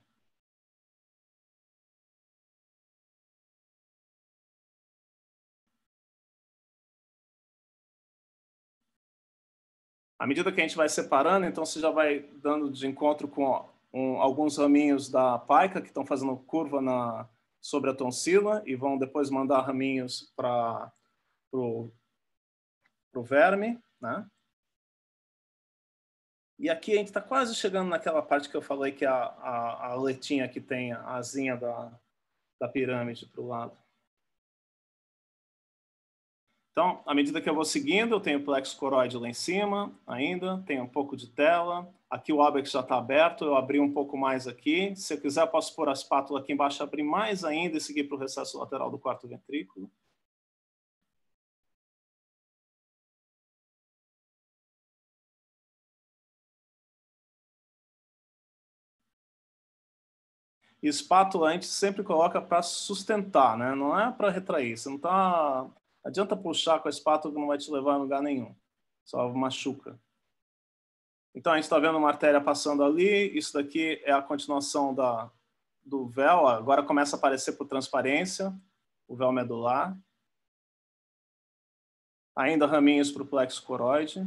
À medida que a gente vai separando, então você já vai dando de encontro com ó, um, alguns raminhos da paica que estão fazendo curva na, sobre a tonsila e vão depois mandar raminhos para o verme, né? E aqui a gente está quase chegando naquela parte que eu falei que é a, a, a letinha que tem a asinha da, da pirâmide para o lado. Então, à medida que eu vou seguindo, eu tenho o coroide lá em cima ainda, tenho um pouco de tela. Aqui o ábex já está aberto, eu abri um pouco mais aqui. Se eu quiser, eu posso pôr a espátula aqui embaixo, abrir mais ainda e seguir para o recesso lateral do quarto ventrículo. E espátula a gente sempre coloca para sustentar, né? não é para retrair. Você não está Adianta puxar com a espátula que não vai te levar a lugar nenhum. Só machuca. Então a gente está vendo uma artéria passando ali. Isso daqui é a continuação da, do véu. Agora começa a aparecer por transparência o véu medular. Ainda raminhos para o plexo coroide.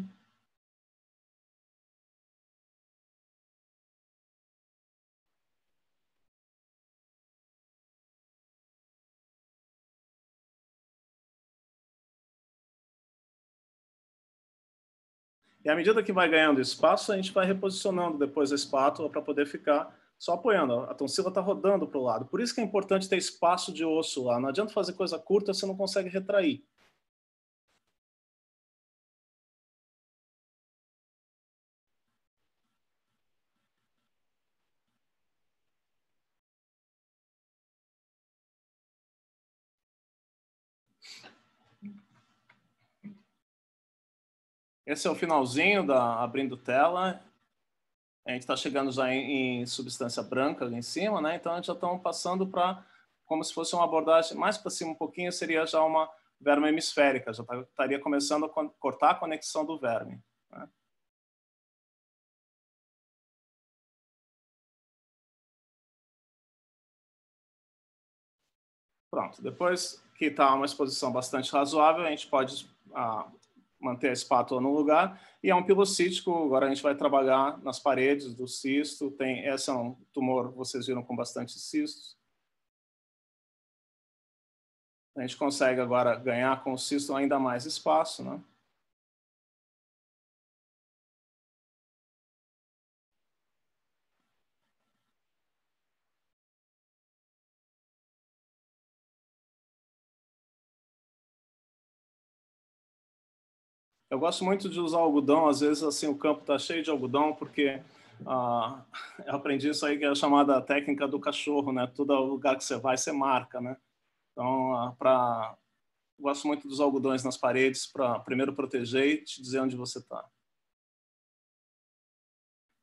E à medida que vai ganhando espaço, a gente vai reposicionando depois a espátula para poder ficar só apoiando. A tonsila está rodando para o lado. Por isso que é importante ter espaço de osso lá. Não adianta fazer coisa curta, você não consegue retrair. Esse é o finalzinho da abrindo tela. A gente está chegando já em, em, substância branca ali em cima, né? Então a gente já estamos passando para como se fosse uma abordagem mais para cima um pouquinho, seria já uma verme hemisférica, já tá, estaria começando a cortar a conexão do verme. Né? Pronto, depois que está uma exposição bastante razoável, a gente pode ah, manter a espátula no lugar. E é um pilocítico, agora a gente vai trabalhar nas paredes do cisto. Tem, esse é um tumor, vocês viram, com bastante cistos. A gente consegue agora ganhar com o cisto ainda mais espaço, né? Eu gosto muito de usar algodão, às vezes assim o campo está cheio de algodão, porque ah, [laughs] eu aprendi isso aí que é a chamada técnica do cachorro, né? Todo lugar que você vai, você marca, né? Então, ah, para gosto muito dos algodões nas paredes para primeiro proteger e te dizer onde você está.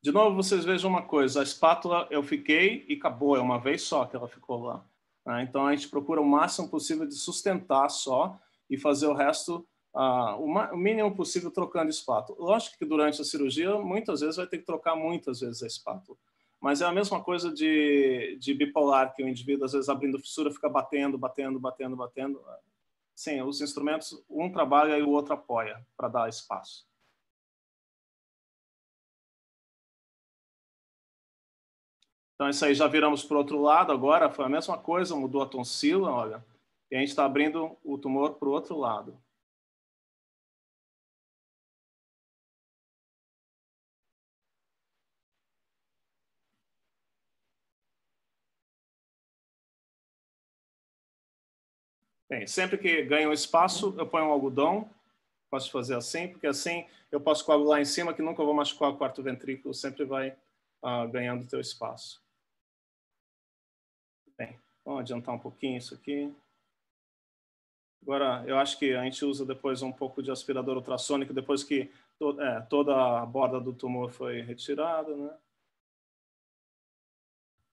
De novo, vocês vejam uma coisa: a espátula eu fiquei e acabou, é uma vez só que ela ficou lá. Né? Então a gente procura o máximo possível de sustentar só e fazer o resto o, o mínimo possível trocando espátula. Lógico que durante a cirurgia, muitas vezes vai ter que trocar muitas vezes a espátula. Mas é a mesma coisa de, de bipolar, que o indivíduo, às vezes, abrindo fissura, fica batendo, batendo, batendo, batendo. Sim, os instrumentos, um trabalha e o outro apoia para dar espaço. Então, é isso aí já viramos para o outro lado agora. Foi a mesma coisa, mudou a tonsila, olha. E a gente está abrindo o tumor para o outro lado. Bem, sempre que ganho espaço, eu ponho um algodão. Posso fazer assim, porque assim eu posso coagular em cima, que nunca vou machucar o quarto ventrículo, sempre vai uh, ganhando teu espaço. Bem, vamos adiantar um pouquinho isso aqui. Agora, eu acho que a gente usa depois um pouco de aspirador ultrassônico, depois que to é, toda a borda do tumor foi retirada, né?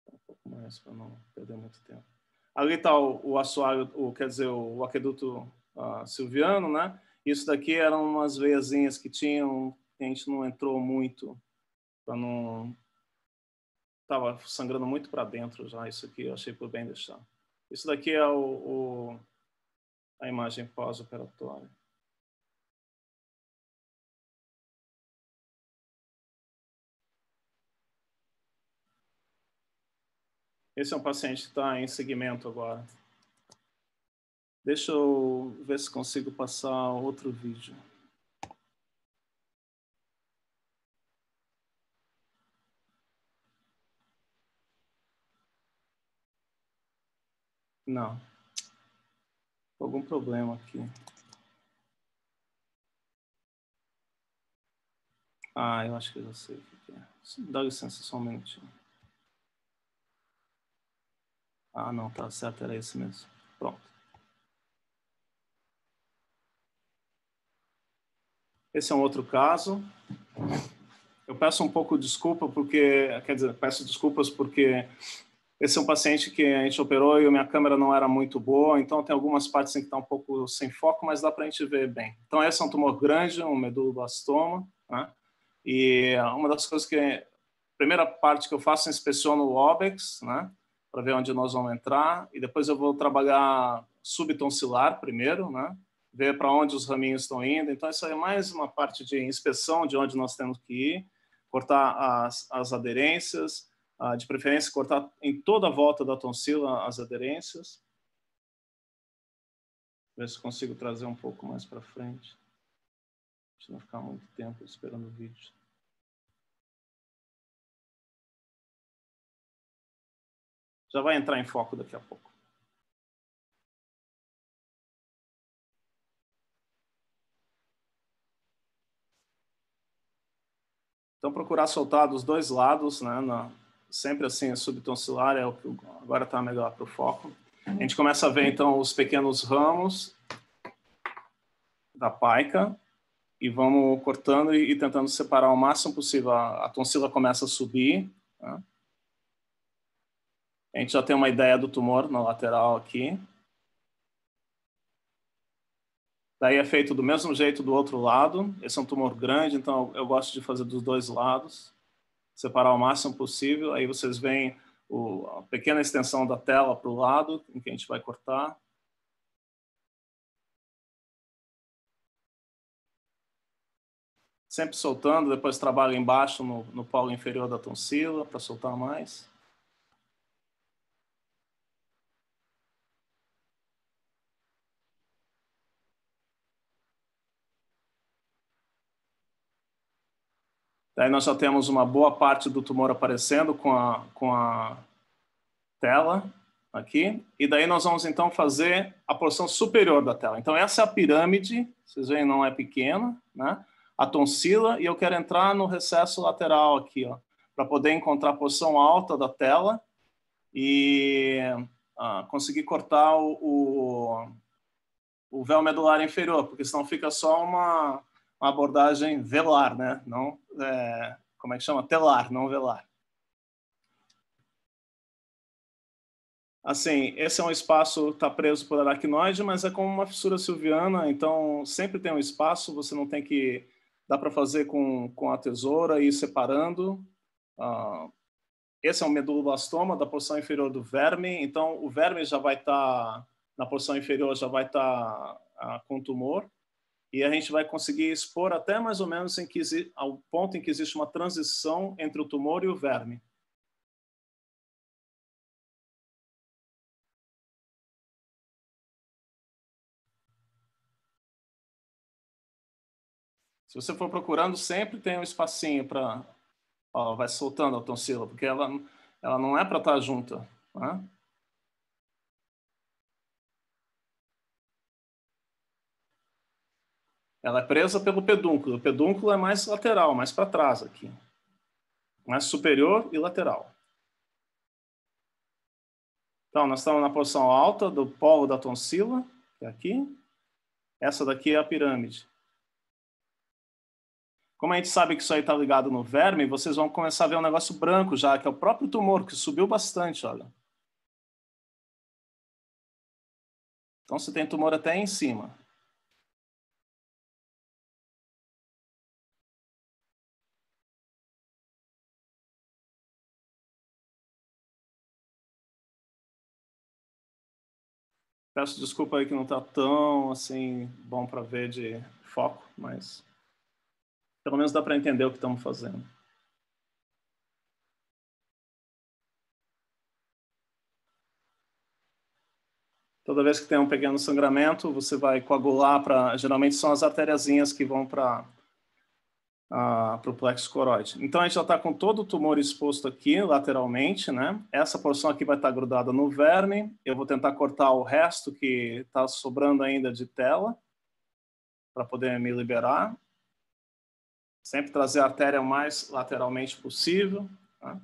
Tá um pouco mais para não perder muito tempo. Ali está o, o assoalho, o, quer dizer, o aqueduto uh, silviano, né? Isso daqui eram umas veiazinhas que tinham, a gente não entrou muito para não estava sangrando muito para dentro já isso aqui eu achei por bem deixar isso daqui é o, o a imagem pós-operatória Esse é um paciente que está em seguimento agora. Deixa eu ver se consigo passar outro vídeo. Não. Algum problema aqui. Ah, eu acho que eu já sei o que é. Dá licença só um minutinho. Ah, não, tá certo, era esse mesmo. Pronto. Esse é um outro caso. Eu peço um pouco de desculpa porque, quer dizer, peço desculpas porque esse é um paciente que a gente operou e minha câmera não era muito boa, então tem algumas partes que estão tá um pouco sem foco, mas dá para a gente ver bem. Então, esse é um tumor grande, um medulobastoma, né? E uma das coisas que... A primeira parte que eu faço, é inspeciono o OBEX, né? para ver onde nós vamos entrar e depois eu vou trabalhar subtonsilar primeiro, né? Ver para onde os raminhos estão indo. Então isso aí é mais uma parte de inspeção de onde nós temos que ir, cortar as, as aderências, uh, de preferência cortar em toda a volta da tonsila as aderências. Ver se consigo trazer um pouco mais para frente. Deixa não ficar muito tempo esperando o vídeo. já vai entrar em foco daqui a pouco. Então, procurar soltar dos dois lados, né? Na, sempre assim, a subtonsilar é o que agora está melhor para o foco. A gente começa a ver, então, os pequenos ramos da paica e vamos cortando e, e tentando separar o máximo possível. A, a tonsila começa a subir, né? A gente já tem uma ideia do tumor na lateral aqui. Daí é feito do mesmo jeito do outro lado. Esse é um tumor grande, então eu gosto de fazer dos dois lados, separar o máximo possível. Aí vocês veem o, a pequena extensão da tela para o lado, em que a gente vai cortar. Sempre soltando, depois trabalho embaixo no, no polo inferior da tonsila para soltar mais. Daí nós já temos uma boa parte do tumor aparecendo com a, com a tela aqui. E daí nós vamos então fazer a porção superior da tela. Então essa é a pirâmide, vocês veem não é pequena, né? A tonsila e eu quero entrar no recesso lateral aqui, ó, para poder encontrar a porção alta da tela e ah, conseguir cortar o, o, o véu medular inferior, porque senão fica só uma uma abordagem velar, né? Não, é, como é que chama? Telar, não velar. Assim, esse é um espaço está preso por aracnoide, mas é como uma fissura silviana, então sempre tem um espaço, você não tem que dá para fazer com, com a tesoura e ir separando. Uh, esse é um medulobastoma da porção inferior do verme, então o verme já vai estar tá, na porção inferior já vai estar tá, uh, com tumor e a gente vai conseguir expor até mais ou menos em que, ao ponto em que existe uma transição entre o tumor e o verme. Se você for procurando, sempre tem um espacinho para. Vai soltando a tonsila, porque ela, ela não é para estar tá junta. Né? Ela é presa pelo pedúnculo. O pedúnculo é mais lateral, mais para trás aqui. Mais superior e lateral. Então, nós estamos na posição alta do polo da tonsila, que é aqui. Essa daqui é a pirâmide. Como a gente sabe que isso aí está ligado no verme, vocês vão começar a ver um negócio branco já, que é o próprio tumor, que subiu bastante, olha. Então, você tem tumor até em cima. Peço desculpa aí que não está tão assim bom para ver de foco, mas pelo menos dá para entender o que estamos fazendo. Toda vez que tem um pequeno sangramento, você vai coagular para. Geralmente são as artériazinhas que vão para para o plexo coroide. Então, a gente já está com todo o tumor exposto aqui lateralmente, né? Essa porção aqui vai estar tá grudada no verme. Eu vou tentar cortar o resto que está sobrando ainda de tela para poder me liberar. Sempre trazer a artéria o mais lateralmente possível. Tá?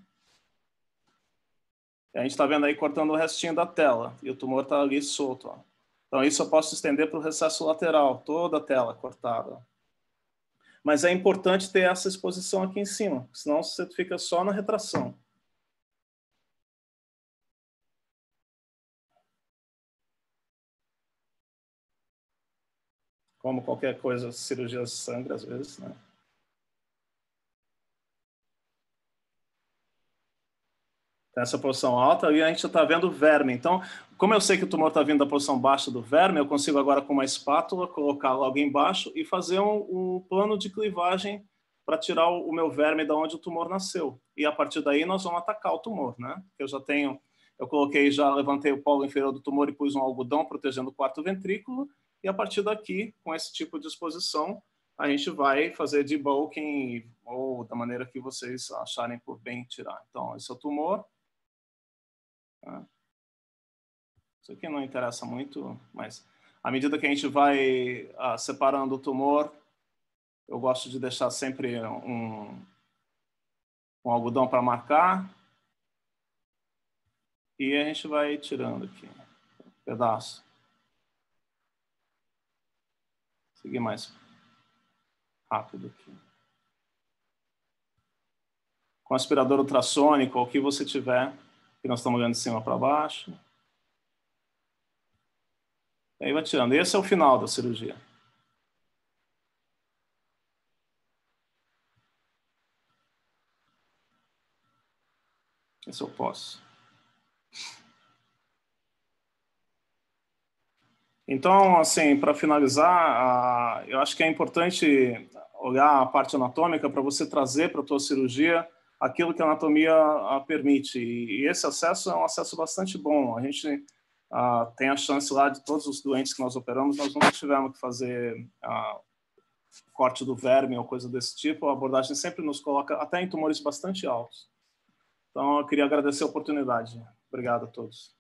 a gente está vendo aí cortando o restinho da tela e o tumor está ali solto. Ó. Então, isso eu posso estender para o recesso lateral, toda a tela cortada. Mas é importante ter essa exposição aqui em cima, senão você fica só na retração. Como qualquer coisa, cirurgia sangra às vezes, né? essa posição alta e a gente está vendo verme. Então, como eu sei que o tumor está vindo da posição baixa do verme, eu consigo agora com uma espátula colocar logo embaixo e fazer um, um plano de clivagem para tirar o, o meu verme da onde o tumor nasceu. E a partir daí nós vamos atacar o tumor, né? Eu já tenho, eu coloquei, já levantei o polo inferior do tumor e pus um algodão protegendo o quarto ventrículo. E a partir daqui, com esse tipo de exposição, a gente vai fazer debulking ou da maneira que vocês acharem por bem tirar. Então, esse é o tumor Tá? Isso aqui não interessa muito, mas à medida que a gente vai ah, separando o tumor, eu gosto de deixar sempre um, um algodão para marcar. E a gente vai tirando aqui um pedaço. Seguir mais rápido aqui. Com aspirador ultrassônico, o que você tiver que nós estamos olhando de cima para baixo. E aí vai tirando. Esse é o final da cirurgia. Esse eu posso. Então, assim, para finalizar, eu acho que é importante olhar a parte anatômica para você trazer para a tua cirurgia aquilo que a anatomia ah, permite. E esse acesso é um acesso bastante bom. A gente ah, tem a chance lá de todos os doentes que nós operamos, nós nunca tivemos que fazer ah, corte do verme ou coisa desse tipo. A abordagem sempre nos coloca até em tumores bastante altos. Então, eu queria agradecer a oportunidade. Obrigado a todos.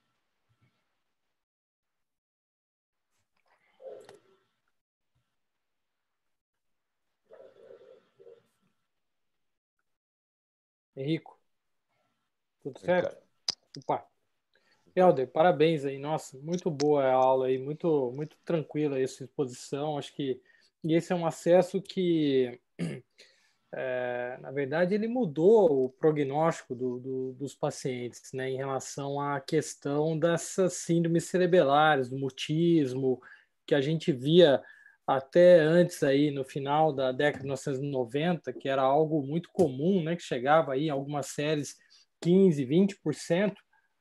Henrico. É Tudo é, certo? Opa. Helder, parabéns aí. Nossa, muito boa a aula aí, muito, muito tranquila essa exposição. Acho que e esse é um acesso que, [clears throat] é, na verdade, ele mudou o prognóstico do, do, dos pacientes né, em relação à questão dessas síndromes cerebelares, do mutismo, que a gente via até antes aí no final da década de 1990, que era algo muito comum, né, que chegava aí algumas séries 15, 20%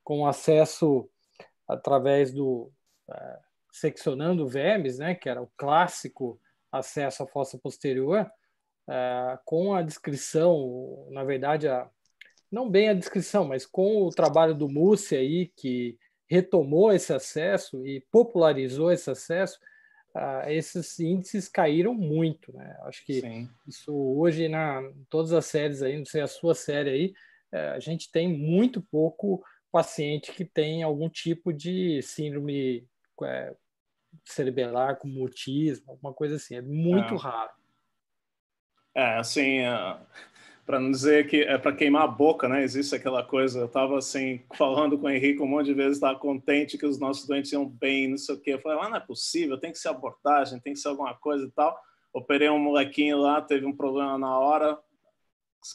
com acesso através do uh, seccionando vermes, né, que era o clássico acesso à fossa posterior, uh, com a descrição, na verdade a não bem a descrição, mas com o trabalho do Mussi aí que retomou esse acesso e popularizou esse acesso, ah, esses índices caíram muito, né? Acho que Sim. isso hoje na todas as séries aí, não sei a sua série aí, eh, a gente tem muito pouco paciente que tem algum tipo de síndrome é, cerebelar, como mutismo, alguma coisa assim. É muito é. raro. É, assim, ah, para não dizer que é para queimar a boca, né? Existe aquela coisa. Eu estava assim, falando com o Henrique um monte de vezes, estava contente que os nossos doentes iam bem, não sei o quê. Eu falei, ah, não é possível, tem que ser abortagem, tem que ser alguma coisa e tal. Operei um molequinho lá, teve um problema na hora,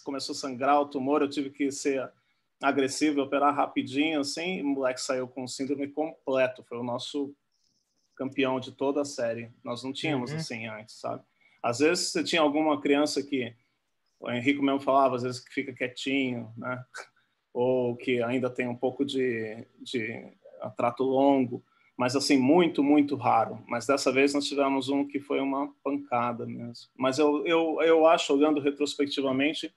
começou a sangrar o tumor, eu tive que ser agressivo, operar rapidinho, assim. o moleque saiu com síndrome completo, foi o nosso campeão de toda a série. Nós não tínhamos uhum. assim antes, sabe? Às vezes você tinha alguma criança que o Henrique mesmo falava às vezes que fica quietinho, né? ou que ainda tem um pouco de, de trato longo, mas assim, muito, muito raro. Mas dessa vez nós tivemos um que foi uma pancada mesmo. Mas eu, eu, eu acho, olhando retrospectivamente,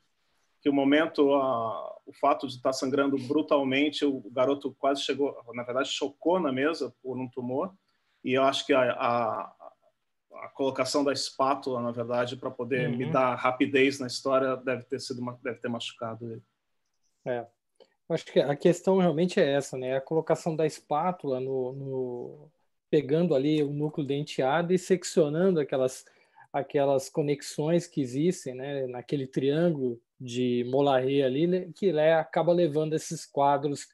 que o momento, a, o fato de estar sangrando brutalmente, o garoto quase chegou, na verdade, chocou na mesa por um tumor, e eu acho que a, a, a colocação da espátula, na verdade, para poder uhum. me dar rapidez na história, deve ter sido deve ter machucado ele. É. Acho que a questão realmente é essa, né? A colocação da espátula no, no pegando ali o núcleo denteado e seccionando aquelas aquelas conexões que existem, né, naquele triângulo de Molaré ali, né? que né, acaba levando esses quadros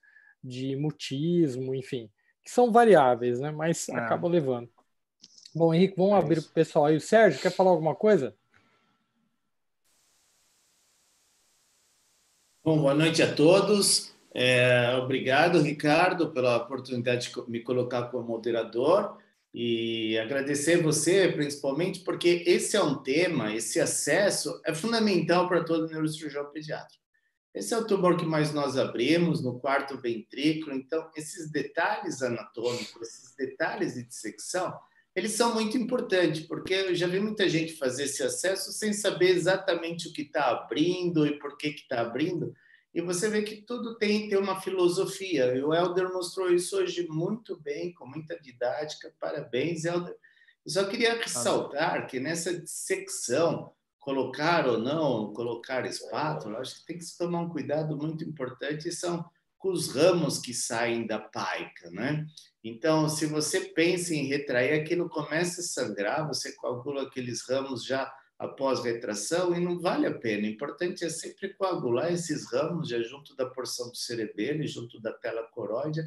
de mutismo, enfim, que são variáveis, né, mas é. acaba levando. Bom, Henrique, vamos é abrir para o pessoal aí. O Sérgio, quer falar alguma coisa? Bom, boa noite a todos. É, obrigado, Ricardo, pela oportunidade de me colocar como moderador e agradecer você, principalmente, porque esse é um tema, esse acesso é fundamental para todo neurocirurgião pediátrico. Esse é o tumor que mais nós abrimos no quarto ventrículo, então esses detalhes anatômicos, esses detalhes de dissecção, eles são muito importantes, porque eu já vi muita gente fazer esse acesso sem saber exatamente o que está abrindo e por que está abrindo. E você vê que tudo tem, ter uma filosofia. E o Helder mostrou isso hoje muito bem, com muita didática. Parabéns, Helder. Eu só queria ressaltar que nessa secção, colocar ou não, colocar espátula, acho que tem que se tomar um cuidado muito importante. E são com os ramos que saem da paica, né? Então, se você pensa em retrair, aquilo começa a sangrar, você coagula aqueles ramos já após retração e não vale a pena. O importante é sempre coagular esses ramos já junto da porção do cerebelo e junto da tela coroide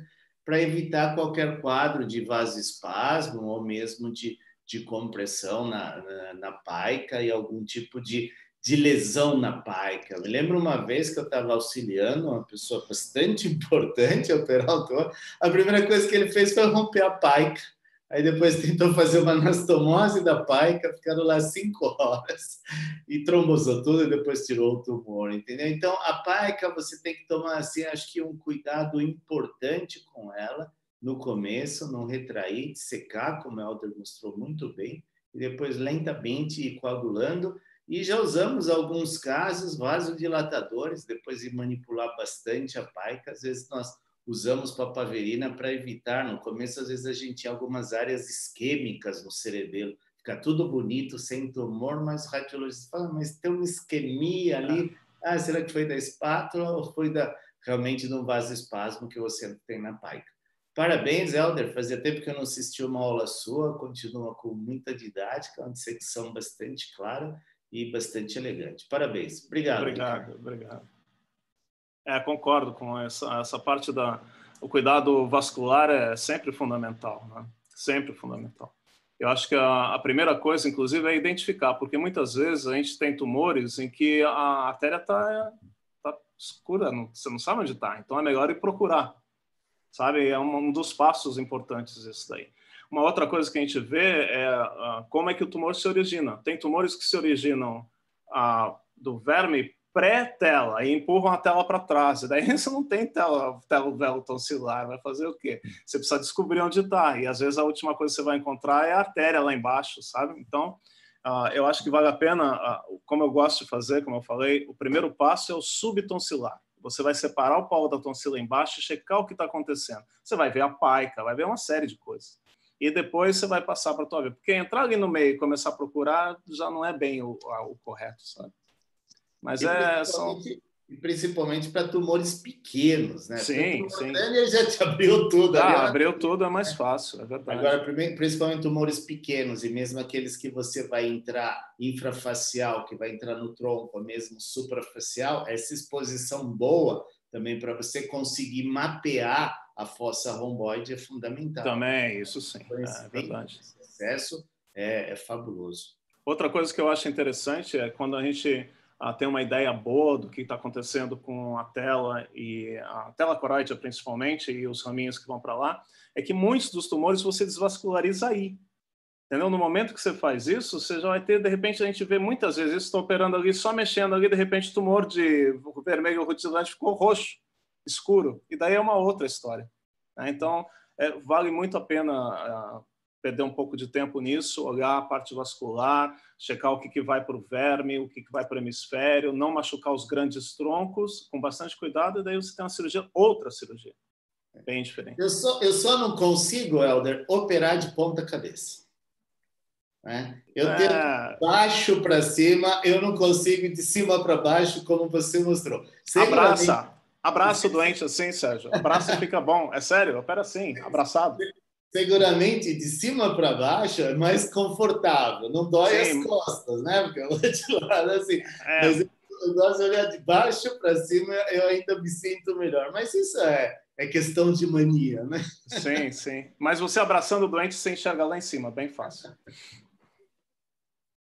para evitar qualquer quadro de vasoespasmo ou mesmo de, de compressão na, na, na paica e algum tipo de de lesão na paica. Eu me lembro uma vez que eu estava auxiliando uma pessoa bastante [laughs] importante a é o A primeira coisa que ele fez foi romper a paica. Aí depois tentou fazer uma anastomose da paica, ficaram lá cinco horas e trombosou tudo e depois tirou o tumor, entendeu? Então, a paica você tem que tomar, assim, acho que um cuidado importante com ela no começo, não retrair, secar, como o Helder mostrou muito bem, e depois lentamente ir coagulando e já usamos alguns casos vasodilatadores, depois de manipular bastante a paica, às vezes nós usamos papaverina para evitar. No começo, às vezes a gente tinha algumas áreas isquêmicas no cerebelo, fica tudo bonito, sem tumor, mas o radiologista fala, mas tem uma isquemia ali. Ah, ah será que foi da espátula ou foi da, realmente de um vasoespasmo que você tem na paica? Parabéns, Helder. Fazia tempo que eu não assisti uma aula sua, continua com muita didática, uma dissecção bastante clara e bastante elegante. Parabéns. Obrigado. Obrigado, obrigado. É, concordo com essa, essa parte da o cuidado vascular é sempre fundamental, né? Sempre fundamental. Eu acho que a, a, primeira coisa, inclusive, é identificar, porque muitas vezes a gente tem tumores em que a artéria está tá escura, não, você não sabe onde está, então é melhor ir procurar, sabe? É um, um dos passos importantes isso daí. Uma outra coisa que a gente vê é uh, como é que o tumor se origina. Tem tumores que se originam uh, do verme pré-tela e empurram a tela para trás. E daí [laughs] você não tem tela, tela velo tonsilar, vai fazer o quê? Você precisa descobrir onde está. E às vezes a última coisa que você vai encontrar é a artéria lá embaixo, sabe? Então, uh, eu acho que vale a pena, uh, como eu gosto de fazer, como eu falei, o primeiro passo é o subtonsilar. Você vai separar o pau da tonsila embaixo e checar o que está acontecendo. Você vai ver a paica, vai ver uma série de coisas e depois você vai passar para a tua vida. Porque entrar ali no meio e começar a procurar já não é bem o, o correto, sabe? Mas e é. Principalmente, principalmente para tumores pequenos, né? Sim, sim. Ele já te abriu tudo. Ah, né? abriu tudo é mais fácil, é verdade. Agora, principalmente tumores pequenos e mesmo aqueles que você vai entrar infrafacial, que vai entrar no tronco, mesmo suprafacial, essa exposição boa também para você conseguir mapear a fossa romboide é fundamental. Também, isso sim. É, assim, verdade. Esse sucesso é, é, fabuloso. Outra coisa que eu acho interessante é quando a gente ah, tem uma ideia boa do que está acontecendo com a tela e a tela coroide principalmente e os raminhos que vão para lá, é que muitos dos tumores você desvasculariza aí. Entendeu? No momento que você faz isso, você já vai ter, de repente, a gente vê muitas vezes isso, estou operando ali, só mexendo ali, de repente o tumor de vermelho rutilante ficou roxo, escuro, e daí é uma outra história. Né? Então, é, vale muito a pena é, perder um pouco de tempo nisso, olhar a parte vascular, checar o que, que vai para o verme, o que, que vai para o hemisfério, não machucar os grandes troncos, com bastante cuidado, e daí você tem uma cirurgia, outra cirurgia, bem diferente. Eu só, eu só não consigo, Helder, operar de ponta cabeça. Né? Eu ah. tenho baixo para cima, eu não consigo de cima para baixo, como você mostrou. Abraça. Abraça o doente assim, Sérgio. Abraça fica bom. É sério, opera assim, abraçado. Seguramente de cima para baixo é mais confortável, não dói Sim. as costas, né? Porque eu vou de lado assim. É. Mas eu gosto de olhar de baixo para cima, eu ainda me sinto melhor. Mas isso é, é questão de mania, né? Sim, sim. Mas você abraçando o doente, você enxerga lá em cima, bem fácil.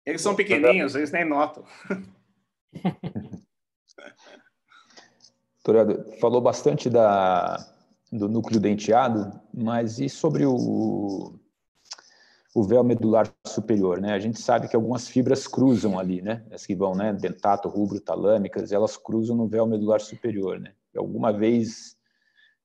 Eles são então pequenininhos, eles nem notam. Doutorado, [laughs] falou bastante da, do núcleo denteado, mas e sobre o, o véu medular superior, né? A gente sabe que algumas fibras cruzam ali, né? As que vão, né? Dentato, rubro, talâmicas, elas cruzam no véu medular superior, né? alguma vez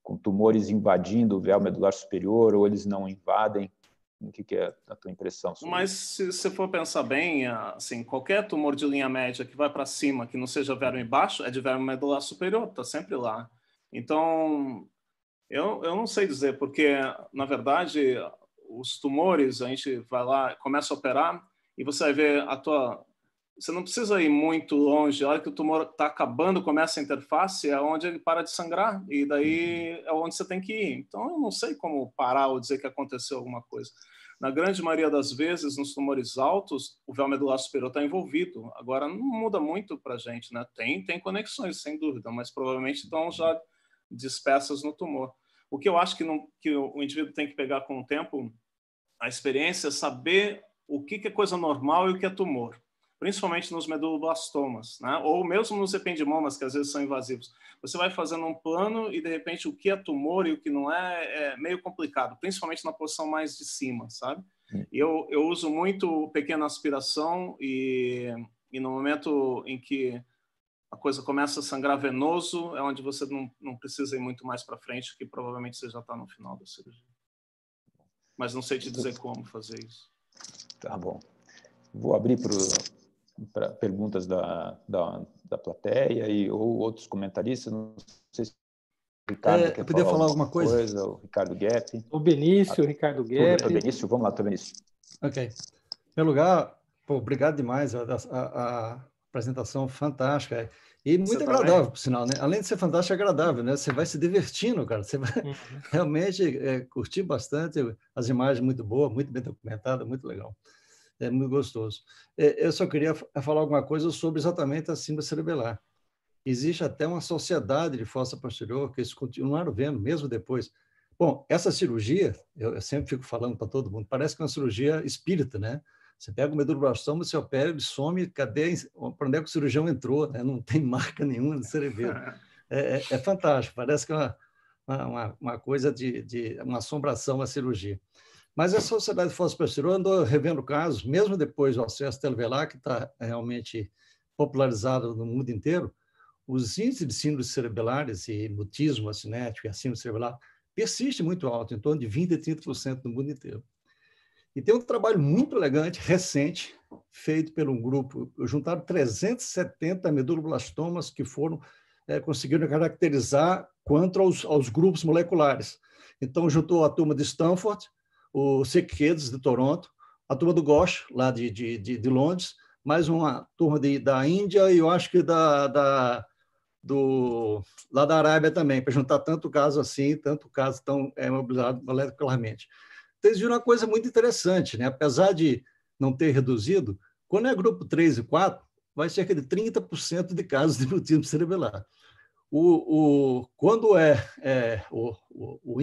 com tumores invadindo o véu medular superior ou eles não invadem, o que, que é a tua impressão? Mas isso? se você for pensar bem, assim, qualquer tumor de linha média que vai para cima, que não seja verme baixo, é de verme medular superior, está sempre lá. Então, eu, eu não sei dizer, porque, na verdade, os tumores, a gente vai lá, começa a operar, e você vai ver a tua você não precisa ir muito longe. A hora que o tumor está acabando, começa a interface, é onde ele para de sangrar. E daí uhum. é onde você tem que ir. Então, eu não sei como parar ou dizer que aconteceu alguma coisa. Na grande maioria das vezes, nos tumores altos, o véu medular superior está envolvido. Agora, não muda muito para a gente, né? Tem, tem conexões, sem dúvida, mas provavelmente estão já dispersas no tumor. O que eu acho que, não, que o indivíduo tem que pegar com o tempo, a experiência, é saber o que, que é coisa normal e o que é tumor principalmente nos meduloblastomas, né? ou mesmo nos ependimomas, que às vezes são invasivos. Você vai fazendo um plano e, de repente, o que é tumor e o que não é é meio complicado, principalmente na posição mais de cima, sabe? Eu, eu uso muito pequena aspiração e, e no momento em que a coisa começa a sangrar venoso, é onde você não, não precisa ir muito mais para frente, que provavelmente você já está no final da cirurgia. Mas não sei te dizer como fazer isso. Tá bom. Vou abrir para perguntas da, da, da plateia e, ou outros comentaristas. Não sei se o Ricardo é, quer falar, falar alguma coisa? coisa. O Ricardo Guepp. O Benício, o Ricardo Guepp. O Benício, vamos lá, o Benício. Ok. Em primeiro lugar, pô, obrigado demais. A, a, a apresentação fantástica. E muito você tá agradável, também. por sinal, né? Além de ser fantástico, é agradável, né? Você vai se divertindo, cara. Você vai uhum. [laughs] realmente é, curtir bastante as imagens muito boas, muito bem documentadas, muito legal é muito gostoso. É, eu só queria falar alguma coisa sobre exatamente a síndrome cerebelar. Existe até uma sociedade de fossa posterior que eles continuaram vendo, mesmo depois. Bom, essa cirurgia, eu, sempre fico falando para todo mundo, parece que é uma cirurgia espírita, né? Você pega o medulloblastoma, você opera, ele some, cadê, para onde é que o cirurgião entrou? Né? Não tem [laughs] marca nenhuma no cerebelo. [laughs] É, é, é fantástico, parece que é uma, uma, uma coisa de, de uma assombração a cirurgia. Mas a Sociedade de Fosfospecirol andou revendo casos, mesmo depois do acesso Telvelar, que está realmente popularizado no mundo inteiro, os índices de síndromes cerebelares e mutismo acinético e a síndrome cerebelar persiste muito alto, em torno de 20% a 30% no mundo inteiro. E tem um trabalho muito elegante, recente, feito por um grupo, juntaram 370 meduloblastomas que foram, é, conseguiram caracterizar quanto aos, aos grupos moleculares. Então, juntou a turma de Stanford, o Sick de Toronto, a turma do Gosh, lá de, de, de, de Londres, mais uma turma de, da Índia e eu acho que da, da, do, lá da Arábia também, para juntar tanto caso assim, tanto caso tão é, mobilizado molecularmente. Vocês então, viram uma coisa muito interessante, né? apesar de não ter reduzido, quando é grupo 3 e 4, vai cerca de 30% de casos de mutismo cerebelar. O, o, quando é, é o, o, o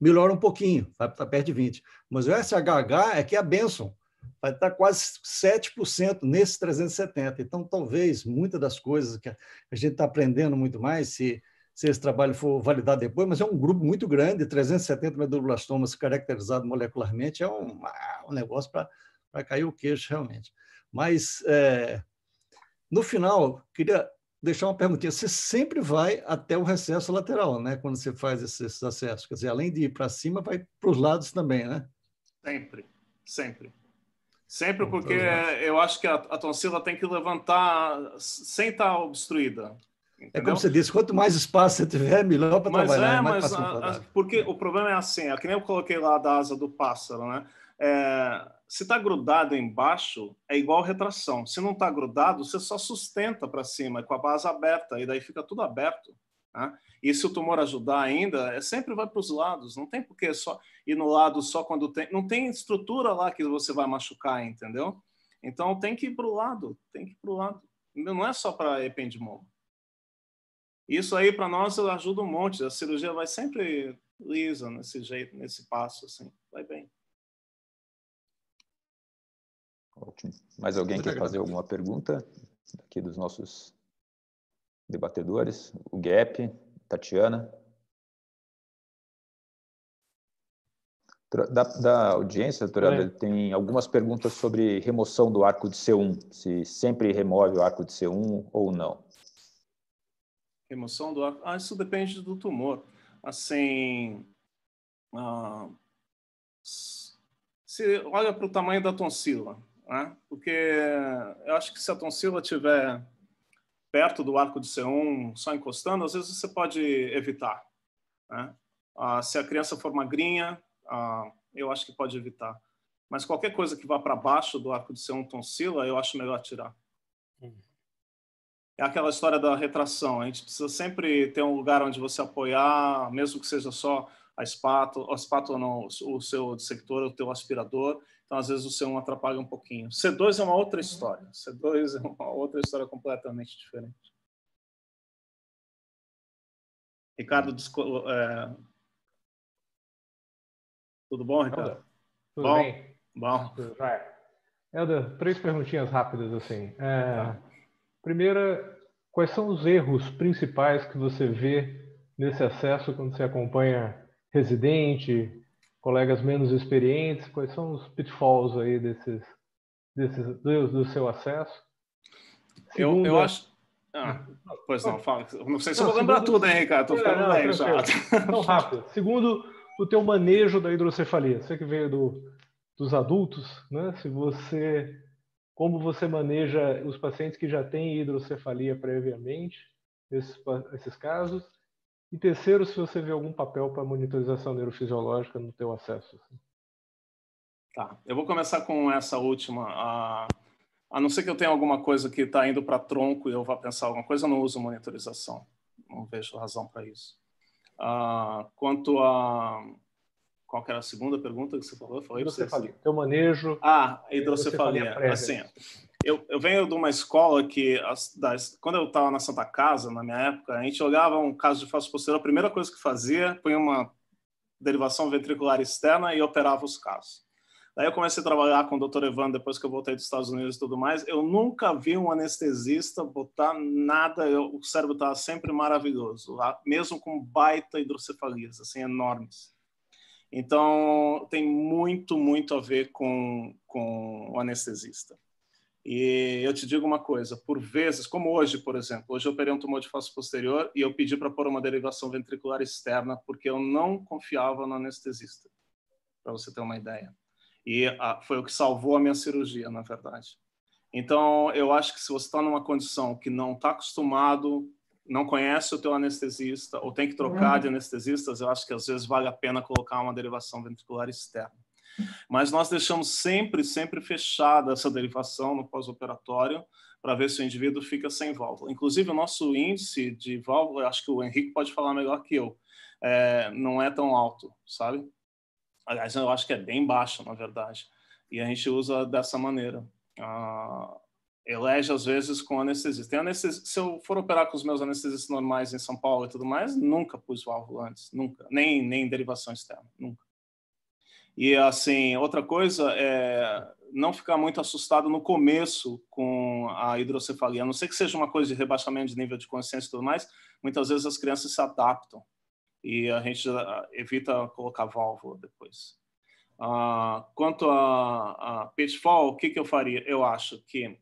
melhora um pouquinho, vai estar perto de 20. Mas o SHH é que é a benção, vai estar tá quase 7% nesse 370. Então, talvez muitas das coisas que a gente está aprendendo muito mais, se, se esse trabalho for validado depois, mas é um grupo muito grande, 370 meduloblastomas caracterizado molecularmente, é um, ah, um negócio para cair o queixo, realmente. Mas, é, no final, queria deixar uma perguntinha. Você sempre vai até o recesso lateral, né? Quando você faz esses acessos. Quer dizer, além de ir para cima, vai para os lados também, né? Sempre, sempre. Sempre então, porque então, eu acho que a, a tem que levantar sem estar tá obstruída. É entendeu? É como você disse, quanto mais espaço você tiver, melhor para trabalhar. É, é mas, porque o problema é assim, é que nem eu coloquei lá da asa do pássaro, né? É, se está grudado embaixo, é igual retração. Se não está grudado, você só sustenta para cima, com a base aberta, e daí fica tudo aberto. Tá? E se o tumor ajudar ainda, é sempre vai para os lados. Não tem por que só ir no lado só quando tem. Não tem estrutura lá que você vai machucar, entendeu? Então tem que ir para o lado, tem que ir para o lado. Não é só para ependimoma. Isso aí para nós ajuda um monte. A cirurgia vai sempre lisa nesse jeito, nesse passo assim. Vai bem. Ótimo. Mais alguém quer fazer alguma pergunta aqui dos nossos debatedores? O Gap, Tatiana. Da, da audiência, doutora, é. tem algumas perguntas sobre remoção do arco de C1, se sempre remove o arco de C1 ou não. Remoção do arco? Ah, isso depende do tumor. Assim, ah, se olha para o tamanho da tonsila, né? Porque eu acho que se a tonsila estiver perto do arco de C1, só encostando, às vezes você pode evitar. Né? Ah, se a criança for magrinha, ah, eu acho que pode evitar. Mas qualquer coisa que vá para baixo do arco de C1 tonsila, eu acho melhor tirar. É aquela história da retração. A gente precisa sempre ter um lugar onde você apoiar, mesmo que seja só a espátula, a espátula não, o seu dissector, o teu aspirador, então, às vezes, o C1 atrapalha um pouquinho. C2 é uma outra história. C2 é uma outra história completamente diferente. Ricardo, é... tudo bom, Ricardo? Tudo bom? bem? Bom. Helder, três perguntinhas rápidas assim. É, tá. primeira, quais são os erros principais que você vê nesse acesso quando você acompanha residente, colegas menos experientes? Quais são os pitfalls aí desses, desses do, do seu acesso? Segundo, eu, eu acho. Ah, ah, pois não, fala. Não sei se não, eu vou lembrar segundo... tudo, hein, Ricardo? Estou é, ficando não, já. Então, rápido. Segundo, o teu manejo da hidrocefalia. Você que veio do, dos adultos, né? Se você como você maneja os pacientes que já têm hidrocefalia previamente, esses, esses casos, e terceiro, se você vê algum papel para monitorização neurofisiológica no teu acesso. Assim. Tá, eu vou começar com essa última. A, a não ser que eu tenha alguma coisa que está indo para tronco e eu vá pensar alguma coisa, eu não uso monitorização. Não vejo razão para isso. Ah, quanto a qual era a segunda pergunta que você falou? Foi hidrocefalia. Teu manejo. Ah, hidrocefalia. hidrocefalia assim, eu, eu venho de uma escola que, as, das, quando eu estava na Santa Casa, na minha época, a gente olhava um caso de falso posterior, a primeira coisa que fazia, põe uma derivação ventricular externa e operava os casos. Daí eu comecei a trabalhar com o Dr. Evan depois que eu voltei dos Estados Unidos e tudo mais. Eu nunca vi um anestesista botar nada, eu, o cérebro estava tá sempre maravilhoso, lá, mesmo com baita hidrocefalias, assim, enormes. Então, tem muito, muito a ver com, com o anestesista. E eu te digo uma coisa, por vezes, como hoje, por exemplo, hoje eu operei um tumor de face posterior e eu pedi para pôr uma derivação ventricular externa porque eu não confiava no anestesista, para você ter uma ideia. E ah, foi o que salvou a minha cirurgia, na verdade. Então, eu acho que se você está numa condição que não está acostumado, não conhece o teu anestesista ou tem que trocar uhum. de anestesistas, eu acho que às vezes vale a pena colocar uma derivação ventricular externa. Mas nós deixamos sempre, sempre fechada essa derivação no pós-operatório para ver se o indivíduo fica sem válvula. Inclusive, o nosso índice de válvula, acho que o Henrique pode falar melhor que eu, é, não é tão alto, sabe? Aliás, eu acho que é bem baixo, na verdade. E a gente usa dessa maneira. Ah, elege, às vezes, com anestesista. Se eu for operar com os meus anestesistas normais em São Paulo e tudo mais, nunca pus válvula antes, nunca. Nem, nem derivação externa, nunca. E assim, outra coisa é não ficar muito assustado no começo com a hidrocefalia. A não sei que seja uma coisa de rebaixamento de nível de consciência e tudo mais, muitas vezes as crianças se adaptam e a gente evita colocar válvula depois. Uh, quanto a, a pitfall, o que, que eu faria? Eu acho que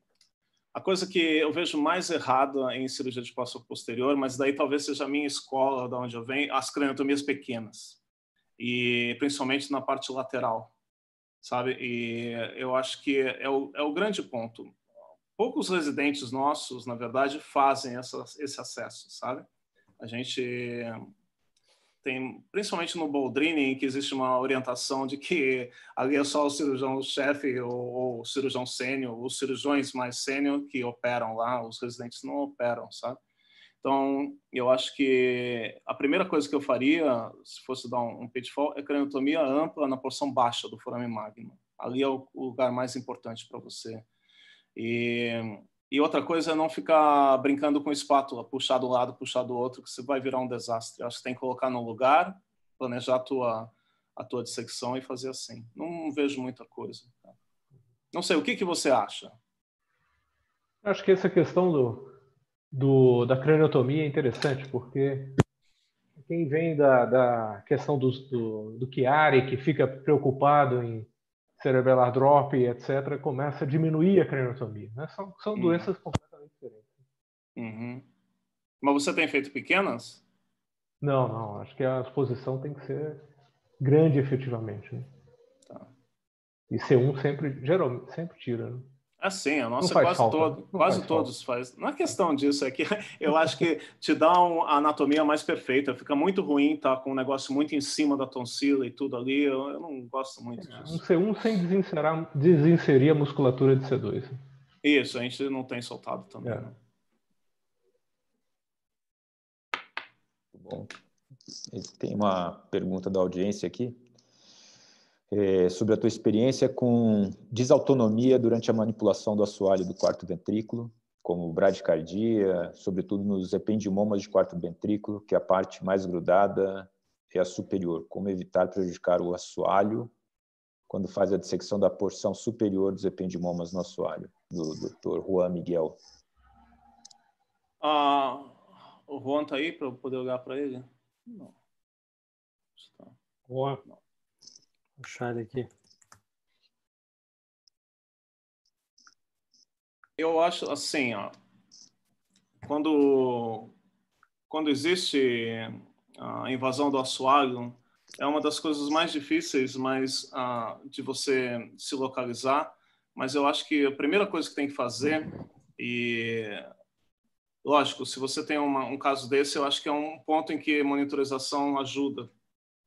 a coisa que eu vejo mais errada em cirurgia de passo posterior, mas daí talvez seja a minha escola, da onde eu venho, as craniotomias pequenas e principalmente na parte lateral, sabe? E eu acho que é o, é o grande ponto. Poucos residentes nossos, na verdade, fazem essa, esse acesso, sabe? A gente tem, principalmente no Boldrini, que existe uma orientação de que ali é só o cirurgião-chefe ou, ou cirurgião sênior, os cirurgiões mais sênior que operam lá, os residentes não operam, sabe? Então, eu acho que a primeira coisa que eu faria, se fosse dar um, pitfall, é craniotomia ampla na porção baixa do forame magno. Ali é o, o lugar mais importante para você. E, e, outra coisa é não ficar brincando com espátula, puxar do lado, puxar do outro, que você vai virar um desastre. Eu acho que tem que colocar no lugar, planejar a tua, a tua dissecção e fazer assim. Não vejo muita coisa. Tá? Não sei, o que, que você acha? Acho que essa questão do do, da craniotomia é interessante, porque quem vem da, da questão do, do, do Chiari, que fica preocupado em cerebelar drop, etc., começa a diminuir a craniotomia. Né? São, são uhum. doenças completamente diferentes. Uhum. Mas você tem feito pequenas? Não, não. Acho que a exposição tem que ser grande efetivamente. Né? Tá. E C1 sempre, geralmente, sempre tira. Né? Assim, a nossa quase, falta, todo, quase faz todos falta. faz. Não é questão disso, é que [laughs] eu acho que te dá um, a anatomia mais perfeita. Fica muito ruim tá com um negócio muito em cima da tonsila e tudo ali. Eu, eu não gosto muito é, disso. Um C1 sem desinserar, desinserir a musculatura de C2. Isso, a gente não tem soltado também. É. Né? Bom, tem uma pergunta da audiência aqui é, sobre a tua experiência com desautonomia durante a manipulação do assoalho do quarto ventrículo, como bradicardia, sobretudo nos ependimomas de quarto ventrículo, que é a parte mais grudada é a superior. Como evitar prejudicar o assoalho quando faz a dissecção da porção superior dos ependimomas no assoalho, do Dr. Juan Miguel. Ah, o Juan está aí para eu poder olhar para ele? Não. Juan. Não. Puxar ele aqui. Eu acho assim, ó, quando quando existe a invasão do assoalho, é uma das coisas mais difíceis, mas uh, de você se localizar. Mas eu acho que a primeira coisa que tem que fazer e lógico, se você tem uma, um caso desse, eu acho que é um ponto em que monitorização ajuda,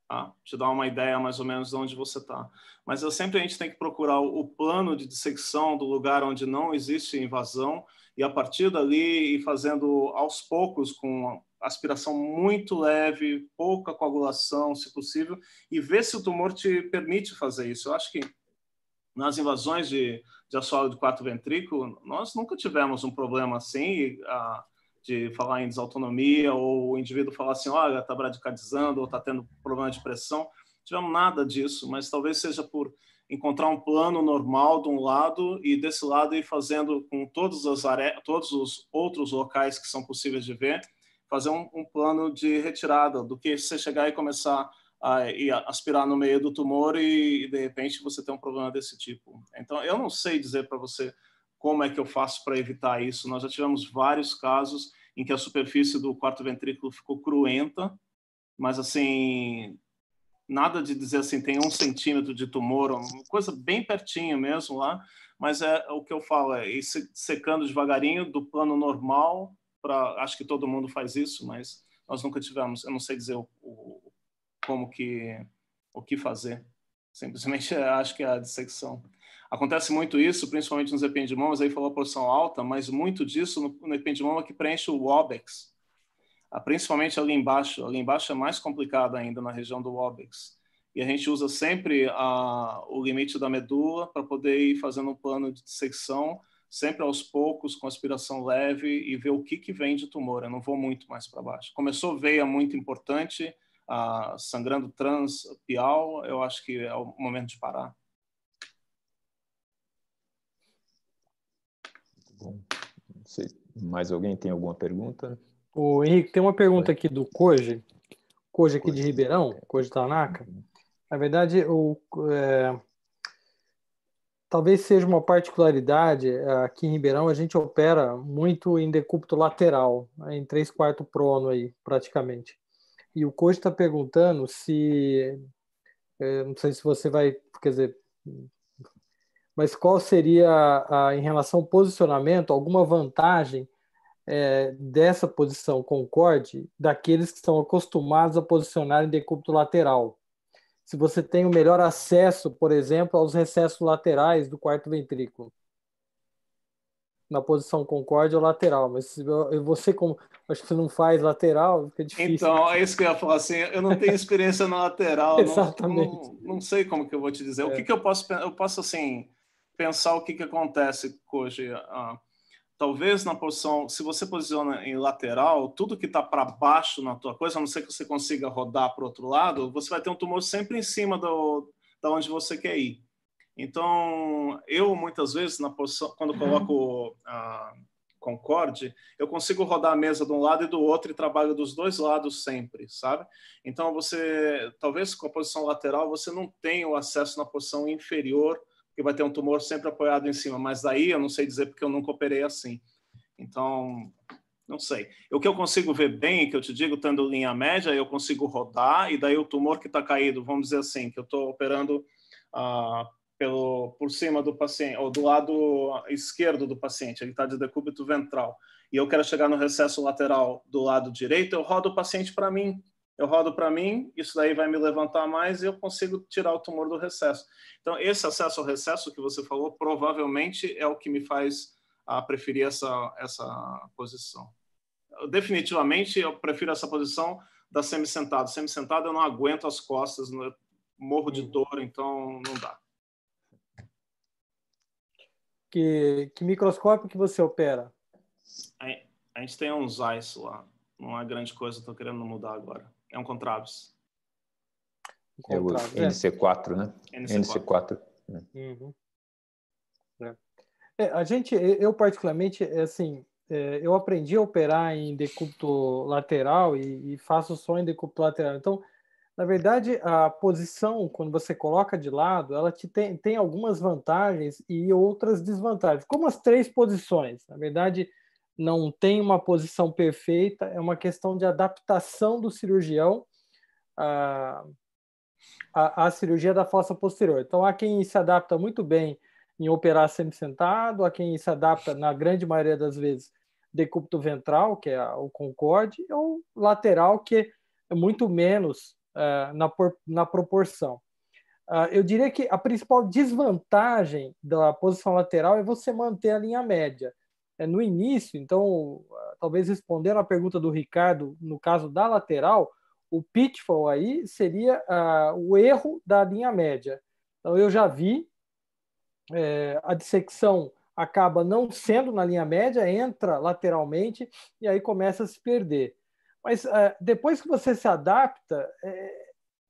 Tá? Te dar uma ideia mais ou menos de onde você está. Mas eu sempre a gente tem que procurar o, plano de dissecção do lugar onde não existe invasão e a partir dali ir fazendo aos poucos com aspiração muito leve, pouca coagulação, se possível, e ver se o tumor te permite fazer isso. Eu acho que nas invasões de, de assoalho de quatro ventrículo, nós nunca tivemos um problema assim. E, ah, de falar em desautonomia, ou o indivíduo falar assim, olha, está bradicalizando ou está tendo problema de pressão. Não tivemos nada disso, mas talvez seja por encontrar um plano normal de um lado e desse lado ir fazendo com todas as are... todos os outros locais que são possíveis de ver, fazer um, um plano de retirada do que você chegar e começar a, aspirar no meio do tumor e, e de repente você tem um problema desse tipo. Então eu não sei dizer para você como é que eu faço para evitar isso. Nós já tivemos vários casos em que a superfície do quarto ventrículo ficou cruenta, mas assim, nada de dizer assim, tem um centímetro de tumor, uma coisa bem pertinho mesmo lá, mas é o que eu falo, é ir secando devagarinho do plano normal, acho que todo mundo faz isso, mas nós nunca tivemos, eu não sei dizer o, o como que, o que fazer, simplesmente [laughs] acho que é a dissecção. Acontece muito isso, principalmente nos ependimomas, aí falou a porção alta, mas muito disso no, no que preenche o Wobex, ah, principalmente ali embaixo. Ali embaixo é mais complicado ainda, na região do Wobex. E a gente usa sempre ah, o limite da medula para poder ir fazendo um plano de dissecção, sempre aos poucos, com aspiração leve e ver o que, que vem de tumor. Eu não vou muito mais para baixo. Começou veia muito importante, ah, sangrando transpial. eu acho que é o momento de parar. sei, mais alguém tem alguma pergunta? O Henrique, tem uma pergunta aqui do Koji, Koji aqui Koji. de Ribeirão, Koji Tanaka. Uhum. Na verdade, o, é, talvez seja uma particularidade, é, aqui em Ribeirão a gente opera muito em decúbito lateral, né, em 3 quartos prono aí, praticamente. E o Koji está perguntando se, é, não sei se você vai, quer dizer, mas qual seria, a, em relação ao posicionamento, alguma vantagem é, dessa posição concorde daqueles que estão acostumados a posicionar em decúbito lateral? Se você tem o um melhor acesso, por exemplo, aos recessos laterais do quarto ventrículo, na posição concorde é ou lateral, mas você, como acho que você não faz lateral, fica difícil. Então, é isso que eu ia falar assim, eu não tenho experiência na lateral, Exatamente. [laughs] Não, não, não, sei como que eu vou te dizer. É. O que, que eu posso, eu posso assim, pensar o que, que acontece hoje. Ah, talvez na posição, se você posiciona em lateral, tudo que está para baixo na tua coisa, a não ser que você consiga rodar para o outro lado, você vai ter um tumor sempre em cima do, da onde você quer ir. Então, eu muitas vezes, na posição, quando coloco uhum. a ah, Concorde, eu consigo rodar a mesa de um lado e do outro e trabalho dos dois lados sempre, sabe? Então, você, talvez com a posição lateral, você não tenha o acesso na posição inferior que vai ter um tumor sempre apoiado em cima, mas daí eu não sei dizer porque eu nunca operei assim. Então, não sei. O que eu consigo ver bem, que eu te digo, estando linha média, eu consigo rodar e daí o tumor que está caído, vamos dizer assim, que eu estou operando ah, pelo, por cima do paciente, ou do lado esquerdo do paciente, ele está de decúbito ventral, e eu quero chegar no recesso lateral do lado direito, eu rodo o paciente para mim, eu rodo para mim, isso daí vai me levantar mais e eu consigo tirar o tumor do recesso. Então, esse acesso ao recesso que você falou provavelmente é o que me faz a ah, preferir essa, essa posição. Definitivamente, eu prefiro essa posição da semi-sentado. Semi-sentado, eu não aguento as costas, né? morro de uhum. dor, então não dá. Que, que microscópio que você opera? A, a gente tem uns eyes lá não é grande coisa, estou querendo mudar agora. É um Contraves. é o é NC4, é. né? NC4. NC4. Uhum. É. é, a gente, eu particularmente, assim, é, eu aprendi a operar em decúbito lateral e, e, faço só em decúbito lateral. Então, na verdade, a posição, quando você coloca de lado, ela te tem, tem algumas vantagens e outras desvantagens, como as três posições. Na verdade, não tem uma posição perfeita, é uma questão de adaptação do cirurgião à, à, à cirurgia da fossa posterior. Então, há quem se adapta muito bem em operar sempre sentado há quem se adapta, na grande maioria das vezes, decúbito ventral, que é o concorde, ou lateral, que é muito menos uh, na, por, na proporção. Uh, eu diria que a principal desvantagem da posição lateral é você manter a linha média. É, no início, então, talvez respondendo a pergunta do Ricardo, no caso da lateral, o pitfall aí seria o erro da linha média. Então, eu já vi é, a dissecção acaba não sendo na linha média, entra lateralmente e aí começa a se perder. Mas é, depois que você se adapta, é,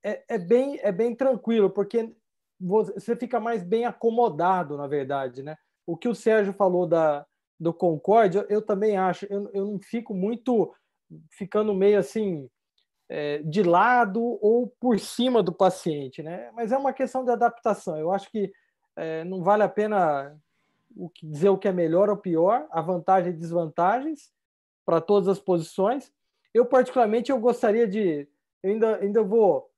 é, é, bem, é bem tranquilo, porque você fica mais bem acomodado, na verdade. Né? O que o Sérgio falou da, do Concorde, eu, eu também acho, eu, eu não fico muito ficando meio assim é, de lado ou por cima do paciente, né? Mas é uma questão de adaptação. Eu acho que é, não vale a pena o que, dizer o que é melhor ou pior, a vantagem e desvantagens para todas as posições. Eu particularmente eu gostaria de ainda ainda vou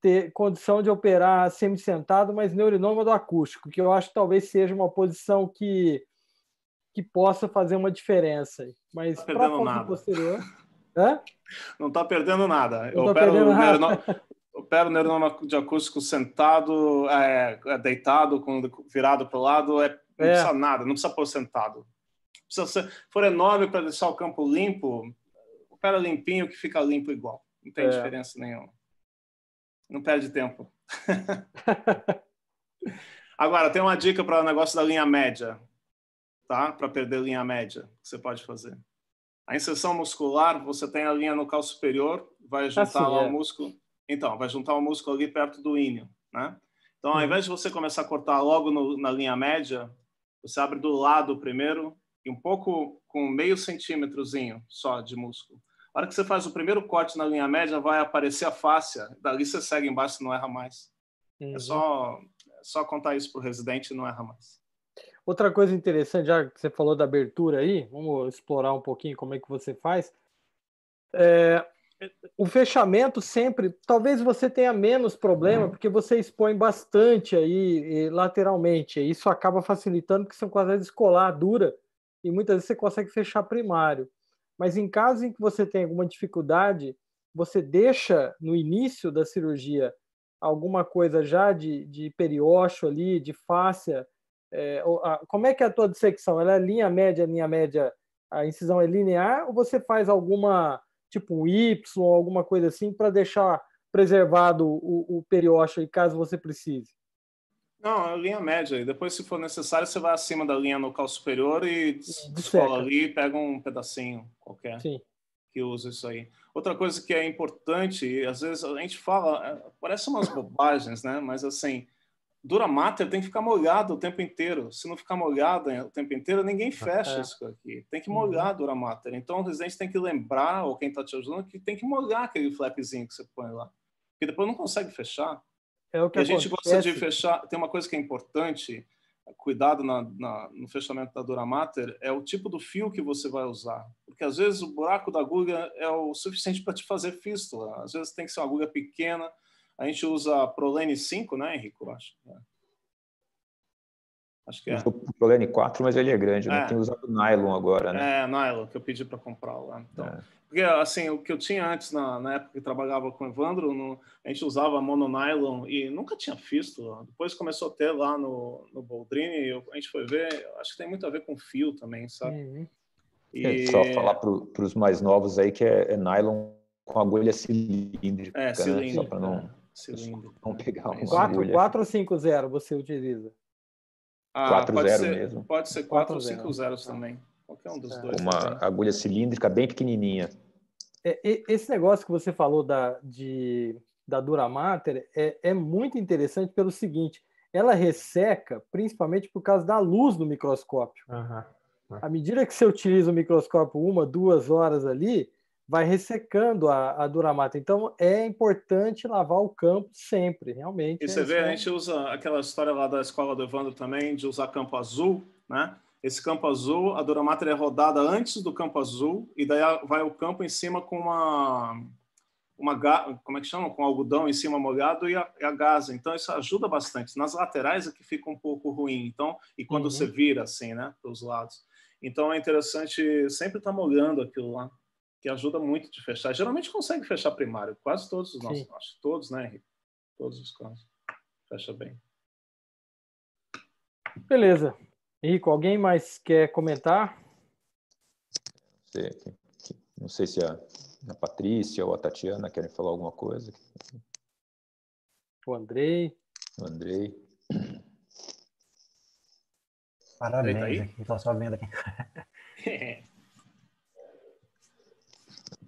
ter condição de operar semi sentado, mas neurinoma do acústico, que eu acho que talvez seja uma posição que que possa fazer uma diferença. Mas tá para a posterior. Hã? Não está perdendo nada. Não eu tá opero, perdendo nada. Neuro... opero neurônio de acústico sentado, é, é deitado, com, virado para o lado. É, não é. precisa nada, não precisa pôr sentado. Precisa ser, for enorme para deixar o campo limpo, opera limpinho que fica limpo igual. Não tem é. diferença nenhuma. Não perde tempo. [laughs] Agora, tem uma dica para o negócio da linha média tá? Para perder linha média, que você pode fazer. A inserção muscular, você tem a linha no cal superior, vai tá juntar assim, lá é. o músculo. Então, vai juntar o músculo ali perto do íneo, né? Então, ao hum. invés de você começar a cortar logo no, na linha média, você abre do lado primeiro e um pouco com meio centímetrozinho só de músculo. A hora que você faz o primeiro corte na linha média, vai aparecer a fáscia. Dali você segue embaixo e não erra mais. É uhum. É só, é só contar isso para o residente e não erra mais. Outra coisa interessante, já que você falou da abertura aí, vamos explorar um pouquinho como é que você faz. É, o fechamento sempre, talvez você tenha menos problema, uhum. porque você expõe bastante aí lateralmente. Isso acaba facilitando, porque são quadrados colar dura e muitas vezes você consegue fechar primário. Mas em casos em que você tem alguma dificuldade, você deixa no início da cirurgia alguma coisa já de, de periósteo ali, de fáscia, é, como é que é a tua dissecção? Ela é linha média, linha média, a incisão é linear ou você faz alguma, tipo um Y, alguma coisa assim, para deixar preservado o, o periósteo caso você precise? Não, a é linha média. E depois, se for necessário, você vai acima da linha no cal superior e descola ali e pega um pedacinho qualquer Sim. que usa isso aí. Outra coisa que é importante, às vezes a gente fala, é, parece umas bobagens, né? Mas assim, dura mater tem que ficar molhado o tempo inteiro. Se não ficar molhado o tempo inteiro, ninguém ah, fecha é. isso aqui. Tem que uhum. molhar dura mater. Então o residente tem que lembrar, ou quem está te ajudando, que tem que molhar aquele flapzinho que você põe lá. Porque depois não consegue fechar. É o que e a gente gosta de fechar. Tem uma coisa que é importante, cuidado na, na, no fechamento da dura mater, é o tipo do fio que você vai usar. Porque às vezes o buraco da agulha é o suficiente para te fazer fístula. Às vezes tem que ser uma agulha pequena a gente usa Prolene 5, né, Henrico? Acho. Acho que é. é. Prolene 4, mas ele é grande, né? é. né? Tem usado nylon agora, né? É, nylon, que eu pedi para comprar lá. Então, é. Porque, assim, o que eu tinha antes, na, na época que trabalhava com o Evandro, no, a gente usava mono nylon e nunca tinha visto. Depois começou a ter lá no, no Boldrini, eu, a gente foi ver, acho que tem muito a ver com fio também, sabe? Uhum. E... É, só falar para os mais novos aí que é, é nylon com agulha cilíndrica, é, cilíndrica né? Só para não é cilindro. Vamos né? pegar uma 4, 4 ou 5 0 você utiliza? Ah, 4-0 mesmo. Pode ser 4 ou 5 zeros também. Qualquer um dos é. dois. Uma agulha cilíndrica bem pequenininha. É, esse negócio que você falou da, de, da Duramater é, é muito interessante pelo seguinte, ela resseca principalmente por causa da luz do microscópio. Uhum. À medida que você utiliza o microscópio uma, duas horas ali, vai ressecando a, a duramata. Então é importante lavar o campo sempre, realmente. E você vê, a então gente usa aquela história lá da escola do Evandro também, de usar campo azul, né? Esse campo azul, a duramata é rodada antes do campo azul, e daí vai o campo em cima com uma, uma como é que chama? Com algodão em cima molhado e a, e a Então, isso ajuda bastante. Nas laterais é que fica um pouco ruim. Então, e quando uhum. você vira assim, né? os lados. Então, é interessante sempre estar tá molhando aquilo lá que ajuda muito de fechar. Geralmente consegue fechar primário, quase todos os nossos, casos. Todos, né, Henrique? Todos os casos. Fecha bem. Beleza. Henrico, alguém mais quer comentar? Não sei, se a, a Patrícia ou a Tatiana querem falar alguma coisa. O Andrei. O Andrei. Parabéns, Andrei tá só vendo aqui. [laughs]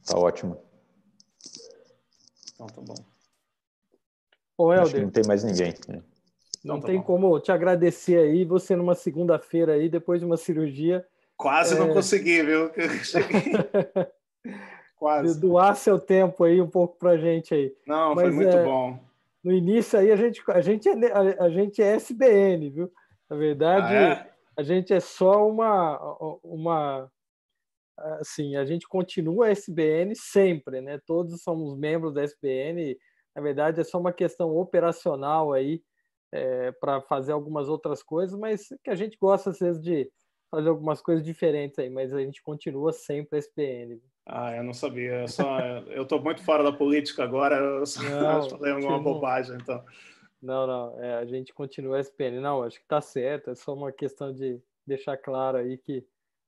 Tá ótimo. Então tá bom. Ô, Helder. não tem mais ninguém. Né? Não, não tá tem bom. como te agradecer aí, você numa segunda-feira aí, depois de uma cirurgia. Quase é... não consegui, viu? [laughs] [laughs] Quase. Doar seu tempo aí um pouco para gente aí. Não, Mas, foi muito é... bom. No início aí a gente, a gente, é, a gente é SBN, viu? Na verdade, ah, é? a gente é só uma, uma assim, a gente continua a SBN sempre, né? Todos somos membros da SBN. Na verdade, é só uma questão operacional aí é, para fazer algumas outras coisas, mas que a gente gosta às vezes de fazer algumas coisas diferentes aí, mas a gente continua sempre a SBN. Ah, eu não sabia. Eu, só, eu tô muito fora da política agora, eu só não, [laughs] falei alguma bobagem, então. Não, não, é, a gente continua a SPN. Não, acho que tá certo, é só uma questão de deixar claro aí que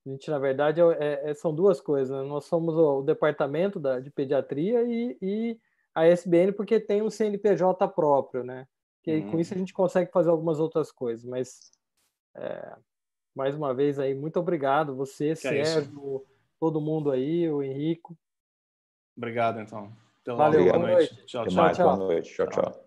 a gente, na verdade, é, é, é, são duas coisas. Né? Nós somos o, o departamento da, de pediatria e, e, a SBN, porque tem um CNPJ próprio, né? Que com isso a uhum. gente consegue fazer algumas outras coisas. Mas, é, mais uma vez, aí, muito obrigado, você, que é Sérgio, todo mundo aí, o Henrico. Obrigado, então. Pela então, Valeu, boa noite. Tchau, tchau. Boa noite. Tchau, tchau. tchau.